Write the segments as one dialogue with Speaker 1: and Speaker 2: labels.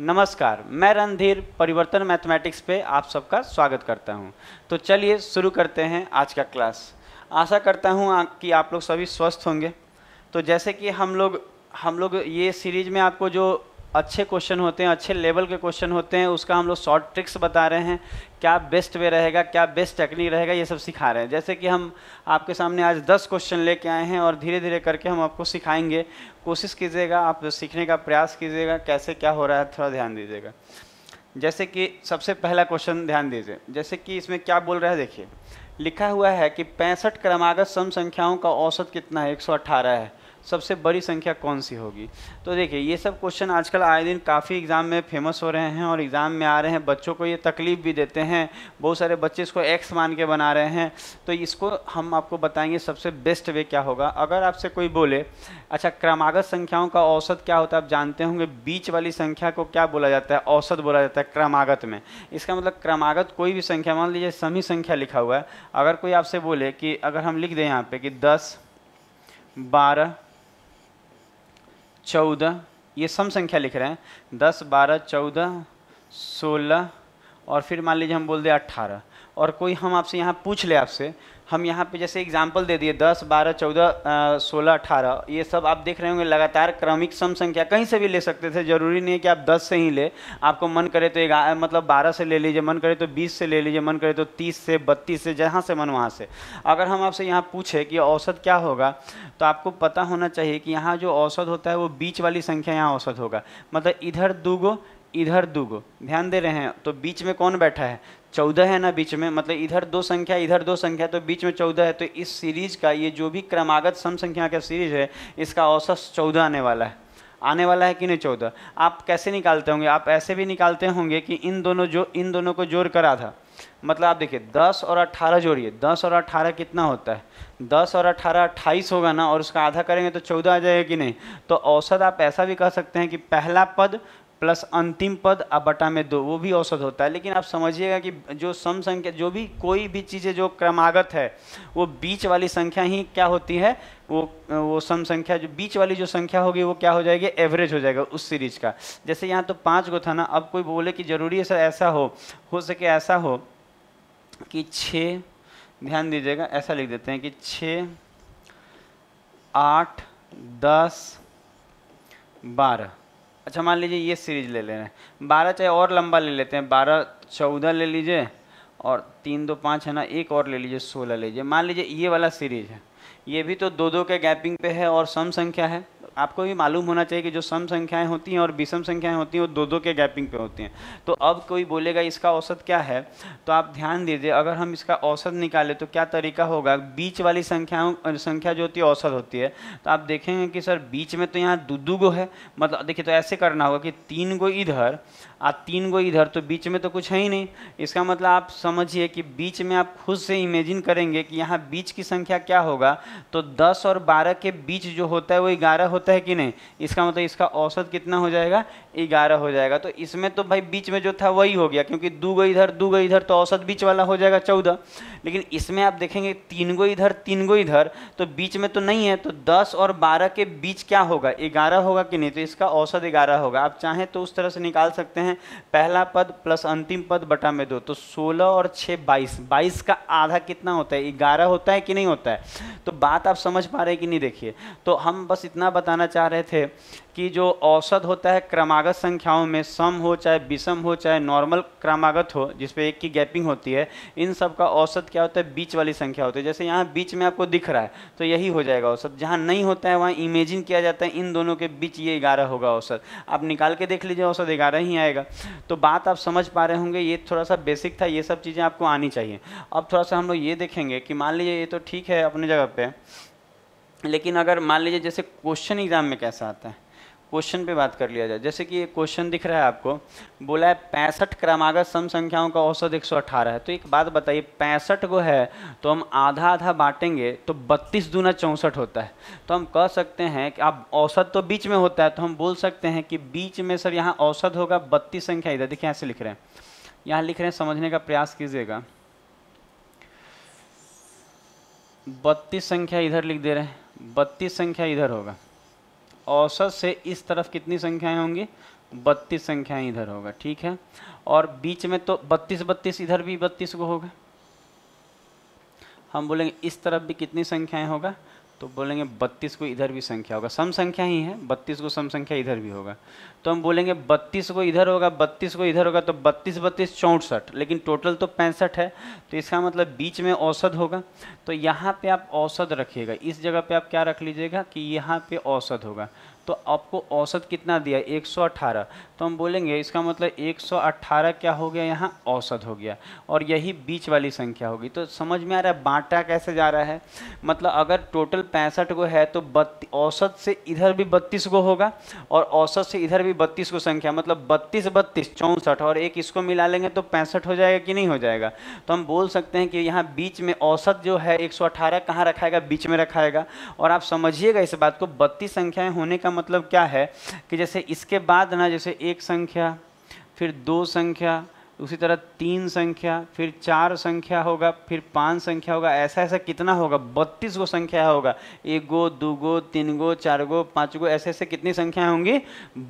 Speaker 1: नमस्कार मैं रणधीर परिवर्तन मैथमेटिक्स पे आप सबका स्वागत करता हूँ तो चलिए शुरू करते हैं आज का क्लास आशा करता हूँ कि आप लोग सभी स्वस्थ होंगे तो जैसे कि हम लोग हम लोग ये सीरीज में आपको जो अच्छे क्वेश्चन होते हैं अच्छे लेवल के क्वेश्चन होते हैं उसका हम लोग शॉर्ट ट्रिक्स बता रहे हैं क्या बेस्ट वे रहेगा क्या बेस्ट टेक्निक रहेगा ये सब सिखा रहे हैं जैसे कि हम आपके सामने आज 10 क्वेश्चन लेके आए हैं और धीरे धीरे करके हम आपको सिखाएंगे कोशिश कीजिएगा आप सीखने का प्रयास कीजिएगा कैसे क्या हो रहा है थोड़ा ध्यान दीजिएगा जैसे कि सबसे पहला क्वेश्चन ध्यान दीजिए जैसे कि इसमें क्या बोल रहा है देखिए लिखा हुआ है कि पैंसठ क्रमागत सम संख्याओं का औसत कितना है एक है सबसे बड़ी संख्या कौन सी होगी तो देखिए ये सब क्वेश्चन आजकल आए दिन काफ़ी एग्ज़ाम में फेमस हो रहे हैं और एग्ज़ाम में आ रहे हैं बच्चों को ये तकलीफ़ भी देते हैं बहुत सारे बच्चे इसको एक्स मान के बना रहे हैं तो इसको हम आपको बताएंगे सबसे बेस्ट वे क्या होगा अगर आपसे कोई बोले अच्छा क्रमागत संख्याओं का औसत क्या होता है आप जानते होंगे बीच वाली संख्या को क्या बोला जाता है औसत बोला जाता है क्रमागत में इसका मतलब क्रमागत कोई भी संख्या मान लीजिए समी संख्या लिखा हुआ है अगर कोई आपसे बोले कि अगर हम लिख दें यहाँ पर कि दस बारह चौदह ये सम संख्या लिख रहे हैं दस बारह चौदह सोलह और फिर मान लीजिए हम बोल दें अट्ठारह और कोई हम आपसे यहाँ पूछ ले आपसे हम यहाँ पे जैसे एग्जाम्पल दे दिए दस बारह चौदह सोलह अठारह ये सब आप देख रहे होंगे लगातार क्रमिक सम संख्या कहीं से भी ले सकते थे जरूरी नहीं है कि आप दस से ही ले आपको मन करे तो मतलब बारह से ले लीजिए मन करे तो बीस से ले लीजिए मन करे तो तीस से बत्तीस से जहाँ से मन वहाँ से अगर हम आपसे यहाँ पूछे कि औसत क्या होगा तो आपको पता होना चाहिए कि यहाँ जो औसत होता है वो बीच वाली संख्या यहाँ औसत होगा मतलब इधर दो इधर दो गो ध्यान दे रहे हैं तो बीच में कौन बैठा है चौदह है ना बीच में मतलब इधर दो संख्या इधर दो संख्या तो बीच में चौदह है तो इस सीरीज का ये जो भी क्रमागत सम संख्या का सीरीज है इसका औसत चौदह आने वाला है आने वाला है कि नहीं चौदह आप कैसे निकालते होंगे आप ऐसे भी निकालते होंगे कि इन दोनों जो इन दोनों को जोड़ कर आधा मतलब आप देखिए दस और अट्ठारह जोड़िए दस और अट्ठारह कितना होता है दस और अट्ठारह अट्ठाईस होगा ना और उसका आधा करेंगे तो चौदह आ जाएगा कि नहीं तो औसत आप ऐसा भी कह सकते हैं कि पहला पद प्लस अंतिम पद और बटा में दो वो भी औसत होता है लेकिन आप समझिएगा कि जो सम संख्या जो भी कोई भी चीज़ें जो क्रमागत है वो बीच वाली संख्या ही क्या होती है वो वो सम संख्या जो बीच वाली जो संख्या होगी वो क्या हो जाएगी एवरेज हो जाएगा उस सीरीज का जैसे यहाँ तो पाँच गो था ना अब कोई बोले कि ज़रूरी है सर ऐसा हो हो सके ऐसा हो कि छः ध्यान दीजिएगा ऐसा लिख देते हैं कि छः आठ दस बारह अच्छा मान लीजिए ये सीरीज ले ले रहे हैं बारह चाहे और लंबा ले लेते हैं बारह चौदह ले लीजिए और तीन दो पाँच है ना एक और ले लीजिए सोलह लीजिए मान लीजिए ये वाला सीरीज है ये भी तो दो दो के गैपिंग पे है और सम संख्या है आपको भी मालूम होना चाहिए कि जो सम संख्याएं होती हैं और विषम संख्याएं होती हैं वो दो दो के गैपिंग पे होती हैं तो अब कोई बोलेगा इसका औसत क्या है तो आप ध्यान दीजिए अगर हम इसका औसत निकालें तो क्या तरीका होगा बीच वाली संख्याओं संख्या जो होती है औसत होती है तो आप देखेंगे कि सर बीच में तो यहाँ दो दो गो है मतलब देखिए तो ऐसे करना होगा कि तीन गो इधर आ तीन गो इधर तो बीच में तो कुछ है ही नहीं इसका मतलब आप समझिए कि बीच में आप खुद से इमेजिन करेंगे कि यहाँ बीच की संख्या क्या होगा तो दस और बारह के बीच जो होता है वो ग्यारह होता है कि नहीं इसका मतलब इसका औसत कितना हो जाएगा ग्यारह हो जाएगा तो इसमें तो भाई बीच में जो था वही हो गया क्योंकि दो गो इधर दो गो इधर तो औसत बीच वाला हो जाएगा चौदह लेकिन इसमें आप देखेंगे तीन गो इधर तीन गो इधर तो बीच में तो नहीं है तो दस और बारह के बीच क्या होगा ग्यारह होगा कि नहीं तो इसका औसत ग्यारह होगा आप चाहें तो उस तरह से निकाल सकते हैं पहला पद प्लस अंतिम पद बटा में दो तो सोलह और छः बाईस बाईस का आधा कितना होता है ग्यारह होता है कि नहीं होता है तो बात आप समझ पा रहे कि नहीं देखिए तो हम बस इतना बताना चाह रहे थे कि जो औसत होता है क्रमागत संख्याओं में सम हो चाहे विषम हो चाहे नॉर्मल क्रमागत हो जिसपे एक की गैपिंग होती है इन सब का औसत क्या होता है बीच वाली संख्या होती है जैसे यहाँ बीच में आपको दिख रहा है तो यही हो जाएगा औसत जहाँ नहीं होता है वहाँ इमेजिन किया जाता है इन दोनों के बीच ये ग्यारह होगा औसत आप निकाल के देख लीजिए औसत ग्यारह ही आएगा तो बात आप समझ पा रहे होंगे ये थोड़ा सा बेसिक था ये सब चीज़ें आपको आनी चाहिए अब थोड़ा सा हम लोग ये देखेंगे कि मान लीजिए ये तो ठीक है अपनी जगह पर लेकिन अगर मान लीजिए जैसे क्वेश्चन एग्ज़ाम में कैसा आता है क्वेश्चन पे बात कर लिया जाए जैसे कि ये क्वेश्चन दिख रहा है आपको बोला है पैंसठ क्रमागत सम संख्याओं का औसत अठारह है तो एक बात बताइए पैंसठ को है तो हम आधा आधा बांटेंगे तो बत्तीस दूना चौंसठ होता है तो हम कह सकते हैं कि आप औसत तो बीच में होता है तो हम बोल सकते हैं कि बीच में सर यहाँ औसत होगा बत्तीस संख्या इधर देखिए यहाँ लिख रहे हैं यहाँ लिख रहे हैं समझने का प्रयास कीजिएगा बत्तीस संख्या इधर लिख दे रहे हैं बत्तीस संख्या इधर होगा औसत से इस तरफ कितनी संख्याएं होंगी बत्तीस संख्याएं इधर होगा ठीक है और बीच में तो बत्तीस बत्तीस इधर भी बत्तीस को होगा हम बोलेंगे इस तरफ भी कितनी संख्याएं होगा तो बोलेंगे बत्तीस को इधर भी संख्या होगा सम संख्या ही है बत्तीस को सम संख्या इधर भी होगा तो हम बोलेंगे बत्तीस को इधर होगा बत्तीस को इधर होगा तो बत्तीस बत्तीस चौंसठ लेकिन टोटल तो पैंसठ है तो इसका मतलब बीच में औसत होगा तो यहाँ पे आप औसत रखिएगा इस जगह पे आप क्या रख लीजिएगा कि यहाँ पे औसत होगा तो आपको औसत कितना दिया 118 तो हम बोलेंगे इसका मतलब 118 क्या हो गया यहाँ औसत हो गया और यही बीच वाली संख्या होगी तो समझ में आ रहा है बांटा कैसे जा रहा है मतलब अगर टोटल पैंसठ को है तो औसत से इधर भी बत्तीस को होगा और औसत से इधर भी बत्तीस को संख्या मतलब बत्तीस बत्तीस चौंसठ और एक इसको मिला लेंगे तो पैंसठ हो जाएगा कि नहीं हो जाएगा तो हम बोल सकते हैं कि यहाँ बीच में औसत जो है अठारह कहाँ रखाएगा बीच में रखाएगा और आप समझिएगा इस बात को बत्तीस संख्याएं होने का मतलब क्या है कि जैसे इसके बाद ना जैसे एक संख्या फिर दो संख्या उसी तरह तीन संख्या फिर चार संख्या होगा फिर पांच संख्या होगा ऐसा ऐसा कितना होगा बत्तीस गो संख्या होगा एक गो दो गो तीन गो चार गो पाँच गो ऐसे ऐसे कितनी संख्या होंगी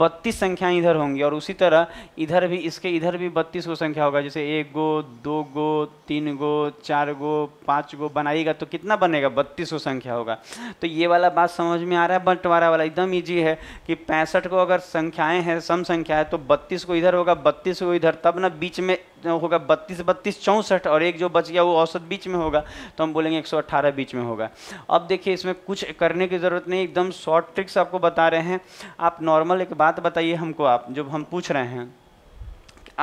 Speaker 1: बत्तीस संख्या इधर होंगी और उसी तरह इधर भी इसके इधर भी बत्तीस गो संख्या होगा जैसे एक गो दो गो तीन गो चार गो पाँच गो बनाइएगा तो कितना बनेगा बत्तीस गो संख्या होगा तो ये वाला बात समझ में आ रहा है बंटवारा वाला एकदम ईजी है कि पैंसठ को अगर संख्याएँ हैं सम संख्या है तो बत्तीस को इधर होगा बत्तीस को इधर तब ना बीच बीच में तो होगा बत्तीस बत्तीस चौंसठ और एक जो बच गया वो औसत बीच में होगा तो हम बोलेंगे एक बीच में होगा अब देखिए इसमें कुछ करने की ज़रूरत नहीं एकदम शॉर्ट ट्रिक्स आपको बता रहे हैं आप नॉर्मल एक बात बताइए हमको आप जो हम पूछ रहे हैं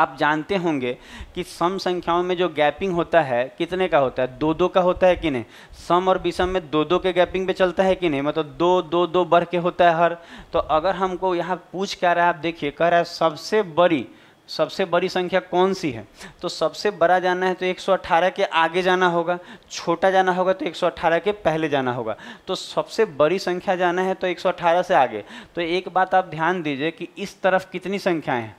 Speaker 1: आप जानते होंगे कि सम संख्याओं में जो गैपिंग होता है कितने का होता है दो दो का होता है कि नहीं सम और विषम में दो दो के गैपिंग पे चलता है कि नहीं मतलब दो दो दो बढ़ के होता है हर तो अगर हमको यहाँ पूछ क्या रहा है आप देखिए कह रहा है सबसे बड़ी सबसे बड़ी संख्या कौन सी है तो सबसे बड़ा जाना है तो 118 के आगे जाना होगा छोटा जाना होगा तो 118 के पहले जाना होगा तो सबसे बड़ी संख्या जाना है तो 118 से आगे तो एक बात आप ध्यान दीजिए कि इस तरफ कितनी संख्याएं हैं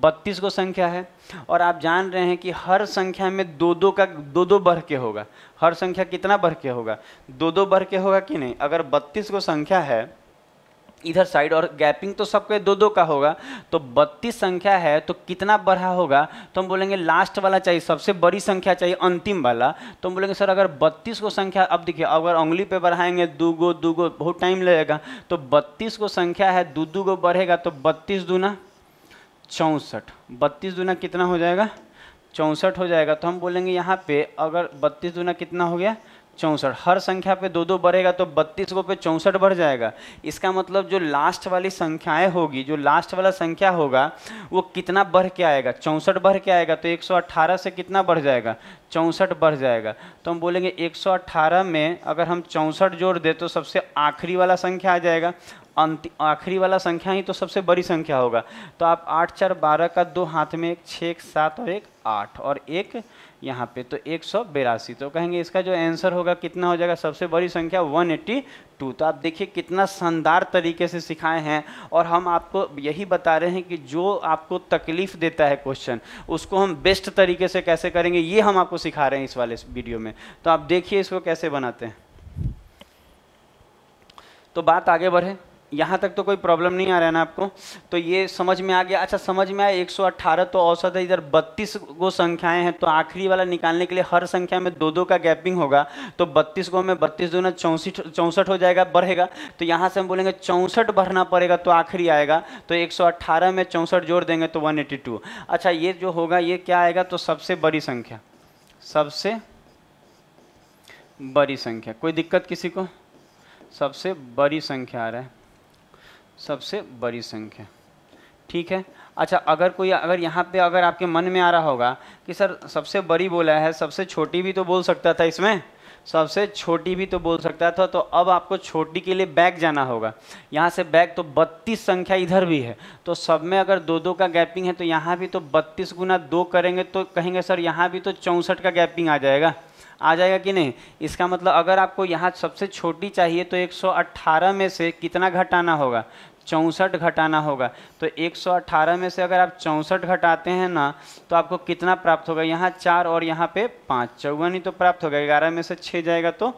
Speaker 1: बत्तीस को संख्या है और आप जान रहे हैं कि हर संख्या में दो दो का दो दो बढ़ के होगा हर संख्या कितना बढ़ के होगा दो दो बढ़ के होगा कि नहीं अगर बत्तीस को संख्या है इधर साइड और गैपिंग तो सबके दो दो का होगा तो बत्तीस संख्या है तो कितना बढ़ा होगा तो हम बोलेंगे लास्ट वाला चाहिए सबसे बड़ी संख्या चाहिए अंतिम वाला तो हम बोलेंगे सर अगर बत्तीस को संख्या अब देखिए अगर उंगली पे बढ़ाएंगे दो गो दो गो बहुत टाइम लगेगा तो बत्तीस को संख्या है दो दू गो बढ़ेगा तो बत्तीस दूना चौंसठ बत्तीस दूना कितना हो जाएगा चौंसठ हो जाएगा तो हम बोलेंगे यहाँ पे अगर बत्तीस दूना कितना हो गया चौंसठ हर संख्या पे दो दो बढ़ेगा तो बत्तीस को पे चौंसठ बढ़ जाएगा इसका मतलब जो लास्ट वाली संख्याएं होगी जो लास्ट वाला संख्या होगा वो कितना बढ़ के आएगा चौंसठ बढ़ के आएगा तो 118 से कितना बढ़ जाएगा चौंसठ बढ़ जाएगा तो हम बोलेंगे 118 में अगर हम चौंसठ जोड़ दें तो सबसे आखिरी वाला संख्या आ जाएगा अंत आखिरी वाला संख्या ही तो सबसे बड़ी संख्या होगा तो आप आठ चार बारह का दो हाथ में एक छः एक सात और एक आठ और एक यहाँ पे तो एक सौ बेरासी तो कहेंगे इसका जो आंसर होगा कितना हो जाएगा सबसे बड़ी संख्या 182 तो आप देखिए कितना शानदार तरीके से सिखाए हैं और हम आपको यही बता रहे हैं कि जो आपको तकलीफ देता है क्वेश्चन उसको हम बेस्ट तरीके से कैसे करेंगे ये हम आपको सिखा रहे हैं इस वाले वीडियो में तो आप देखिए इसको कैसे बनाते हैं तो बात आगे बढ़े यहाँ तक तो कोई प्रॉब्लम नहीं आ रहा है ना आपको तो ये समझ में आ गया अच्छा समझ में आया 118 तो औसत है इधर 32 गो संख्याएं हैं तो आखिरी वाला निकालने के लिए हर संख्या में दो दो का गैपिंग होगा तो 32 गो में 32 दो ना चौंसठ चौंसठ हो जाएगा बढ़ेगा तो यहाँ से हम बोलेंगे चौंसठ भरना पड़ेगा तो आखिरी आएगा तो अट्ठारह में चौंसठ जोड़ देंगे तो टू अच्छा ये जो होगा ये क्या आएगा तो सबसे बड़ी संख्या सबसे बड़ी संख्या कोई दिक्कत किसी को सबसे बड़ी संख्या आ रहा है सबसे बड़ी संख्या ठीक है अच्छा अगर कोई अगर यहाँ पे अगर आपके मन में आ रहा होगा कि सर सबसे बड़ी बोला है सबसे छोटी भी तो बोल सकता था इसमें सबसे छोटी भी तो बोल सकता था तो अब आपको छोटी के लिए बैक जाना होगा यहाँ से बैक तो 32 संख्या इधर भी है तो सब में अगर दो दो का गैपिंग है तो यहाँ भी तो 32 गुना दो करेंगे तो कहेंगे सर यहाँ भी तो चौंसठ का गैपिंग आ जाएगा आ जाएगा कि नहीं इसका मतलब अगर आपको यहाँ सबसे छोटी चाहिए तो 118 में से कितना घटाना होगा चौंसठ घटाना होगा तो 118 में से अगर आप चौंसठ घटाते हैं ना तो आपको कितना प्राप्त होगा यहाँ चार और यहाँ पे पाँच चौवन ही तो प्राप्त होगा ग्यारह में से छः जाएगा तो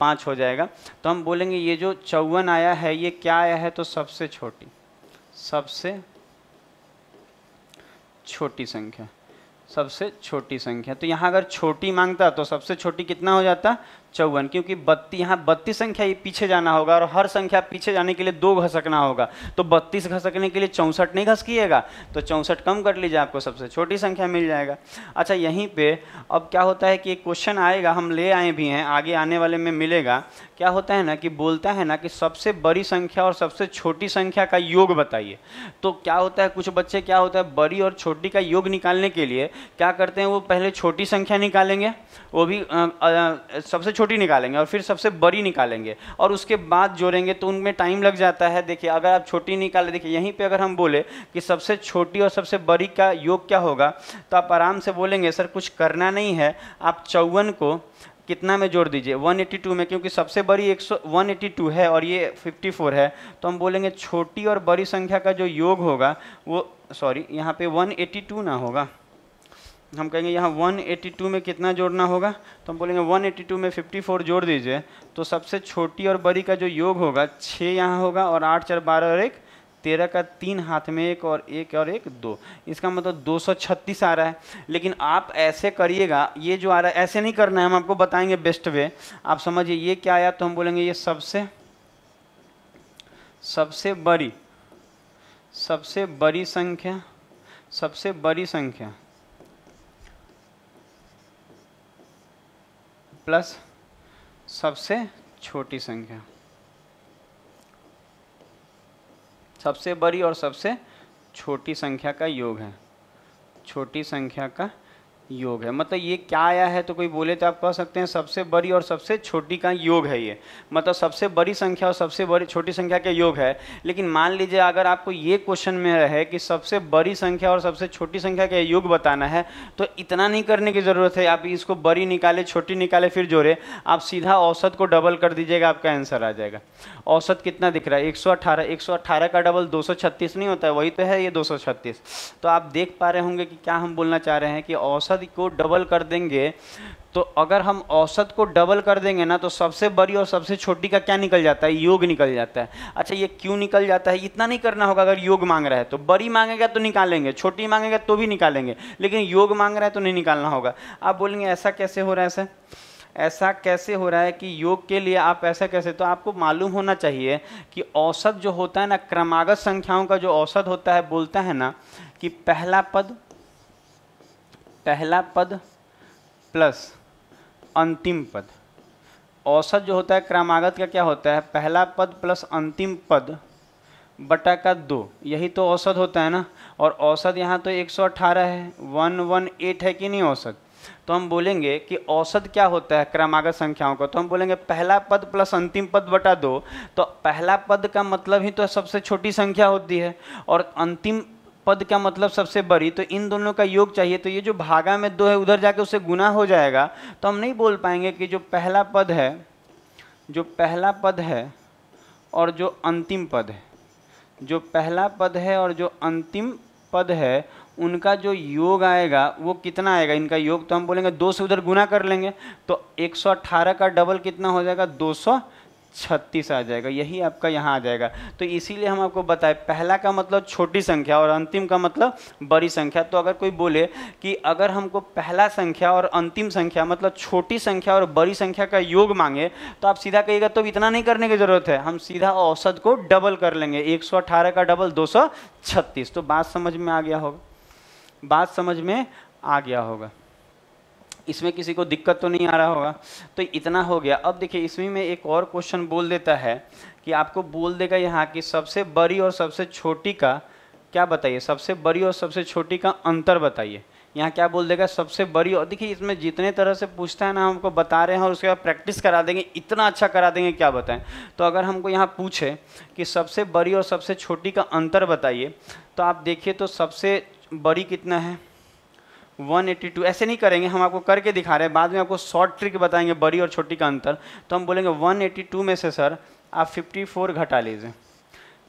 Speaker 1: पाँच हो जाएगा तो हम बोलेंगे ये जो चौवन आया है ये क्या आया है तो सबसे छोटी सबसे छोटी संख्या सबसे छोटी संख्या तो यहाँ अगर छोटी मांगता तो सबसे छोटी कितना हो जाता चौवन क्योंकि बत्ती यहाँ बत्तीस संख्या ये पीछे जाना होगा और हर संख्या पीछे जाने के लिए दो घसकना होगा तो बत्तीस घसकने के लिए चौंसठ नहीं घसकिएगा तो चौंसठ कम कर लीजिए आपको सबसे छोटी संख्या मिल जाएगा अच्छा यहीं पे अब क्या होता है कि एक क्वेश्चन आएगा हम ले आए भी हैं आगे आने वाले में मिलेगा क्या होता है ना कि बोलता है ना कि सबसे बड़ी संख्या और सबसे छोटी संख्या का योग बताइए तो क्या होता है कुछ बच्चे क्या होता है बड़ी और छोटी का योग निकालने के लिए क्या करते हैं वो पहले छोटी संख्या निकालेंगे वो भी सबसे छोटी निकालेंगे और फिर सबसे बड़ी निकालेंगे और उसके बाद जोड़ेंगे तो उनमें टाइम लग जाता है देखिए अगर आप छोटी निकाले देखिए यहीं पर अगर हम बोले कि सबसे छोटी और सबसे बड़ी का योग क्या होगा तो आप आराम से बोलेंगे सर कुछ करना नहीं है आप चौवन को कितना में जोड़ दीजिए 182 में क्योंकि सबसे बड़ी एक 182 है और ये 54 है तो हम बोलेंगे छोटी और बड़ी संख्या का जो योग होगा वो सॉरी यहाँ पे 182 ना होगा हम कहेंगे यहाँ 182 में कितना जोड़ना होगा तो हम बोलेंगे 182 में 54 जोड़ दीजिए तो सबसे छोटी और बड़ी का जो योग होगा छः यहाँ होगा और आठ चार बारह और एक तेरह का तीन हाथ में एक और एक और एक दो इसका मतलब 236 आ रहा है लेकिन आप ऐसे करिएगा ये जो आ रहा है ऐसे नहीं करना है हम आपको बताएंगे बेस्ट वे आप समझिए ये क्या आया तो हम बोलेंगे ये सबसे सबसे बड़ी सबसे बड़ी संख्या सबसे बड़ी संख्या प्लस सबसे छोटी संख्या सबसे बड़ी और सबसे छोटी संख्या का योग है छोटी संख्या का योग है मतलब ये क्या आया है तो कोई बोले तो आप कह सकते हैं सबसे बड़ी और सबसे छोटी का योग है ये मतलब सबसे बड़ी संख्या और सबसे बड़ी छोटी संख्या का योग है लेकिन मान लीजिए अगर आपको ये क्वेश्चन में है कि सबसे बड़ी संख्या और सबसे छोटी संख्या का योग बताना है तो इतना नहीं करने की ज़रूरत है आप इसको बड़ी निकाले छोटी निकाले फिर जोड़े आप सीधा औसत को डबल कर दीजिएगा आपका आंसर आ जाएगा औसत कितना दिख रहा है एक सौ का डबल दो नहीं होता है वही तो है ये दो तो आप देख पा रहे होंगे कि क्या हम बोलना चाह रहे हैं कि औसत औसत को डबल कर देंगे तो अगर हम औसत को डबल कर देंगे ना तो सबसे बड़ी और सबसे छोटी का क्या निकल जाता है योग निकल जाता है अच्छा ये क्यों निकल जाता है इतना नहीं करना होगा अगर योग मांग रहा है तो बड़ी मांगेगा तो निकालेंगे छोटी मांगेगा तो भी निकालेंगे लेकिन योग मांग रहा है तो नहीं निकालना होगा आप बोलेंगे ऐसा कैसे हो रहा है ऐसा ऐसा कैसे हो रहा है कि योग के लिए आप ऐसा कैसे तो आपको मालूम होना चाहिए कि औसत जो होता है ना क्रमागत संख्याओं का जो औसत होता है बोलता है ना कि पहला पद पहला पद प्लस अंतिम पद औसत जो होता है क्रमागत का क्या होता है पहला पद प्लस अंतिम पद बटा का दो यही तो औसत होता है ना और औसत यहाँ तो 118 है वन वन एट है कि नहीं औसत तो हम बोलेंगे कि औसत क्या होता है क्रमागत संख्याओं का तो हम बोलेंगे पहला पद प्लस अंतिम पद बटा दो तो पहला पद का मतलब ही तो सबसे छोटी संख्या होती है और अंतिम पद का मतलब सबसे बड़ी तो इन दोनों का योग चाहिए तो ये जो भागा में दो है उधर जाके उसे गुना हो जाएगा तो हम नहीं बोल पाएंगे कि जो पहला पद है जो पहला पद है और जो अंतिम पद है जो पहला पद है और जो अंतिम पद है उनका जो योग आएगा वो कितना आएगा इनका योग तो हम बोलेंगे दो से उधर गुना कर लेंगे तो 118 का डबल कितना हो जाएगा दो सौ छत्तीस आ जाएगा यही आपका यहाँ आ जाएगा तो इसीलिए हम आपको बताए पहला का मतलब छोटी संख्या और अंतिम का मतलब बड़ी संख्या तो अगर कोई बोले कि अगर हमको पहला संख्या और अंतिम संख्या मतलब छोटी संख्या और बड़ी संख्या का योग मांगे तो आप सीधा कहिएगा तो इतना नहीं करने की ज़रूरत है हम सीधा औसत को डबल कर लेंगे एक का डबल दो तो बात समझ में आ गया होगा बात समझ में आ गया होगा इसमें किसी को दिक्कत तो नहीं आ रहा होगा तो इतना हो गया अब देखिए इसमें में एक और क्वेश्चन बोल देता है कि आपको बोल देगा यहाँ की सबसे बड़ी और सबसे छोटी का क्या बताइए सबसे बड़ी और सबसे छोटी का अंतर बताइए यहाँ क्या बोल देगा सबसे बड़ी और देखिए इसमें जितने तरह से पूछता है ना हमको बता रहे हैं और उसके बाद प्रैक्टिस करा देंगे इतना अच्छा करा देंगे क्या बताएं तो अगर हमको यहाँ पूछे कि सबसे बड़ी और सबसे छोटी का अंतर बताइए तो आप देखिए तो सबसे बड़ी कितना है 182 ऐसे नहीं करेंगे हम आपको करके दिखा रहे हैं बाद में आपको शॉर्ट ट्रिक बताएंगे बड़ी और छोटी का अंतर तो हम बोलेंगे 182 में से सर आप 54 घटा लीजिए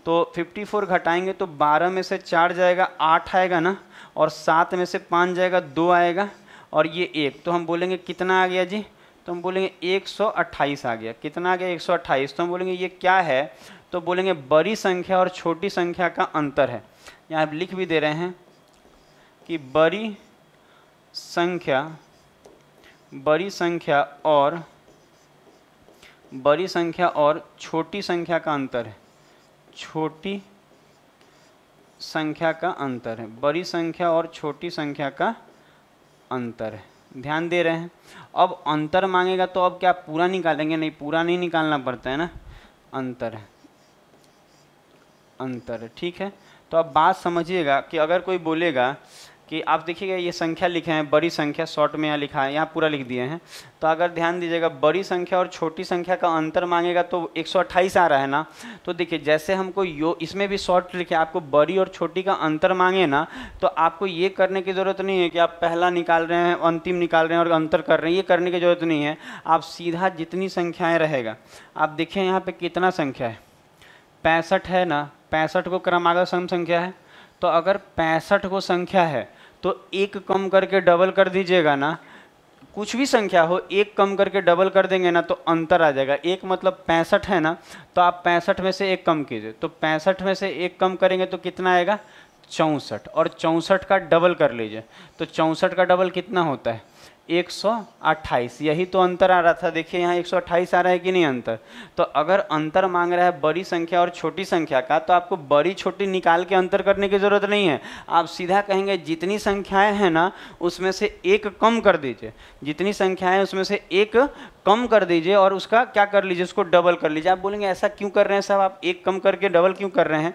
Speaker 1: तो 54 घटाएंगे तो 12 में से चार जाएगा आठ आएगा ना और सात में से पाँच जाएगा दो आएगा और ये एक तो हम बोलेंगे कितना आ गया जी तो हम बोलेंगे अट्ठाईस आ गया कितना आ गया अट्ठाईस तो हम बोलेंगे ये क्या है तो बोलेंगे बड़ी संख्या और छोटी संख्या का अंतर है यहाँ आप लिख भी दे रहे हैं कि बड़ी संख्या बड़ी संख्या और बड़ी संख्या और छोटी संख्या का अंतर है छोटी संख्या का अंतर है बड़ी संख्या और छोटी संख्या का अंतर है ध्यान दे रहे हैं अब अंतर मांगेगा तो अब क्या पूरा निकालेंगे नहीं पूरा नहीं निकालना पड़ता है ना अंतर है अंतर है ठीक है तो अब बात समझिएगा कि अगर कोई बोलेगा कि आप देखिएगा ये संख्या लिखे हैं बड़ी संख्या शॉर्ट में यहाँ लिखा है यहाँ पूरा लिख दिए हैं तो अगर ध्यान दीजिएगा बड़ी संख्या और छोटी संख्या का अंतर मांगेगा तो 128 आ रहा है ना तो देखिए जैसे हमको यो इसमें भी शॉर्ट लिखे आपको बड़ी और छोटी का अंतर मांगे ना तो आपको ये करने की ज़रूरत नहीं है कि आप पहला निकाल रहे हैं अंतिम निकाल रहे हैं और अंतर कर रहे हैं ये करने की ज़रूरत नहीं है आप सीधा जितनी संख्याएँ रहेगा आप देखिए यहाँ पर कितना संख्या है पैंसठ है ना पैंसठ को क्रमागत सम संख्या है तो अगर पैंसठ को संख्या है तो एक कम करके डबल कर दीजिएगा ना कुछ भी संख्या हो एक कम करके डबल कर देंगे ना तो अंतर आ जाएगा एक मतलब पैंसठ है ना तो आप पैंसठ में से एक कम कीजिए तो पैंसठ में से एक कम करेंगे तो कितना आएगा चौंसठ और चौंसठ का डबल कर लीजिए तो चौंसठ का डबल कितना होता है 128 यही तो अंतर आ रहा था देखिए यहाँ 128 आ रहा है कि नहीं अंतर तो अगर अंतर मांग रहा है बड़ी संख्या और छोटी संख्या का तो आपको बड़ी छोटी निकाल के अंतर करने की ज़रूरत नहीं है आप सीधा कहेंगे जितनी संख्याएं हैं ना उसमें से एक कम कर दीजिए जितनी संख्याएं उसमें से एक कम कर दीजिए और उसका क्या कर लीजिए उसको डबल कर लीजिए आप बोलेंगे ऐसा क्यों कर रहे हैं साहब आप एक कम करके डबल क्यों कर रहे हैं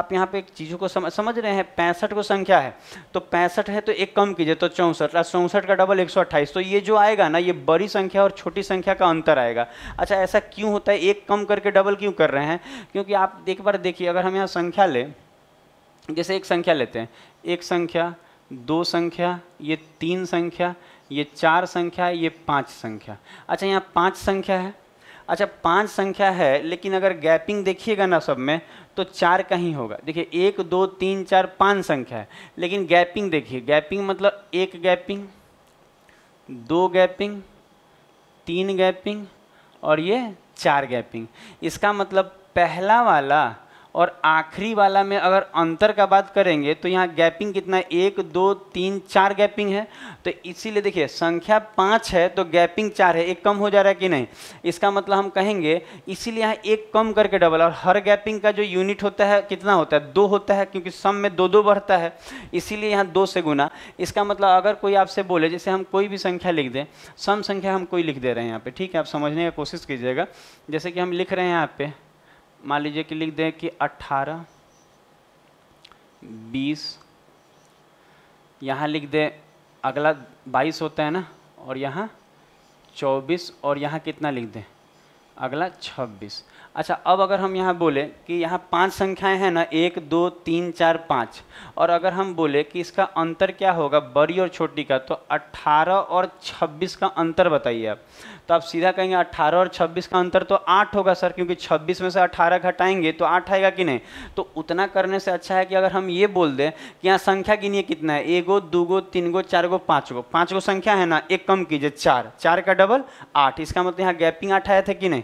Speaker 1: आप यहाँ पे चीज़ों को समझ समझ रहे हैं पैंसठ को संख्या है तो पैंसठ है तो एक कम कीजिए तो चौंसठ चौंसठ का डबल एक सौ अट्ठाईस तो ये जो आएगा ना ये बड़ी संख्या और छोटी संख्या का अंतर आएगा अच्छा ऐसा क्यों होता है एक कम करके डबल क्यों कर रहे हैं क्योंकि आप एक बार देखिए अगर हम यहाँ संख्या लें जैसे एक संख्या लेते हैं एक संख्या दो संख्या ये तीन संख्या ये चार संख्या ये पाँच संख्या अच्छा यहाँ पाँच संख्या है अच्छा पाँच संख्या है लेकिन अगर गैपिंग देखिएगा ना सब में तो चार कहीं होगा देखिए एक दो तीन चार पाँच संख्या है लेकिन गैपिंग देखिए गैपिंग मतलब एक गैपिंग दो गैपिंग तीन गैपिंग और ये चार गैपिंग इसका मतलब पहला वाला और आखिरी वाला में अगर अंतर का बात करेंगे तो यहाँ गैपिंग कितना एक दो तीन चार गैपिंग है तो इसीलिए देखिए संख्या पाँच है तो गैपिंग चार है एक कम हो जा रहा है कि नहीं इसका मतलब हम कहेंगे इसीलिए यहाँ एक कम करके डबल और हर गैपिंग का जो यूनिट होता है कितना होता है दो होता है क्योंकि सम में दो दो बढ़ता है इसीलिए यहाँ दो से गुना इसका मतलब अगर कोई आपसे बोले जैसे हम कोई भी संख्या लिख दें सम संख्या हम कोई लिख दे रहे हैं यहाँ पर ठीक है आप समझने की कोशिश कीजिएगा जैसे कि हम लिख रहे हैं यहाँ पे मान लीजिए कि लिख दें कि 18, 20, यहाँ लिख दें अगला 22 होता है ना और यहाँ 24 और यहाँ कितना लिख दें अगला 26 अच्छा अब अगर हम यहाँ बोले कि यहाँ पांच संख्याएं हैं ना एक दो तीन चार पाँच और अगर हम बोले कि इसका अंतर क्या होगा बड़ी और छोटी का तो 18 और 26 का अंतर बताइए आप तो आप सीधा कहेंगे 18 और 26 का अंतर तो 8 होगा सर क्योंकि 26 में से 18 घटाएंगे तो 8 आएगा कि नहीं तो उतना करने से अच्छा है कि अगर हम ये बोल दें कि यहाँ संख्या गिनिए कितना है दो गो तीन गो चार गो पाँच गो पाँच गो संख्या है ना एक कम कीजिए चार चार का डबल आठ इसका मतलब यहाँ गैपिंग आठ आया था कि नहीं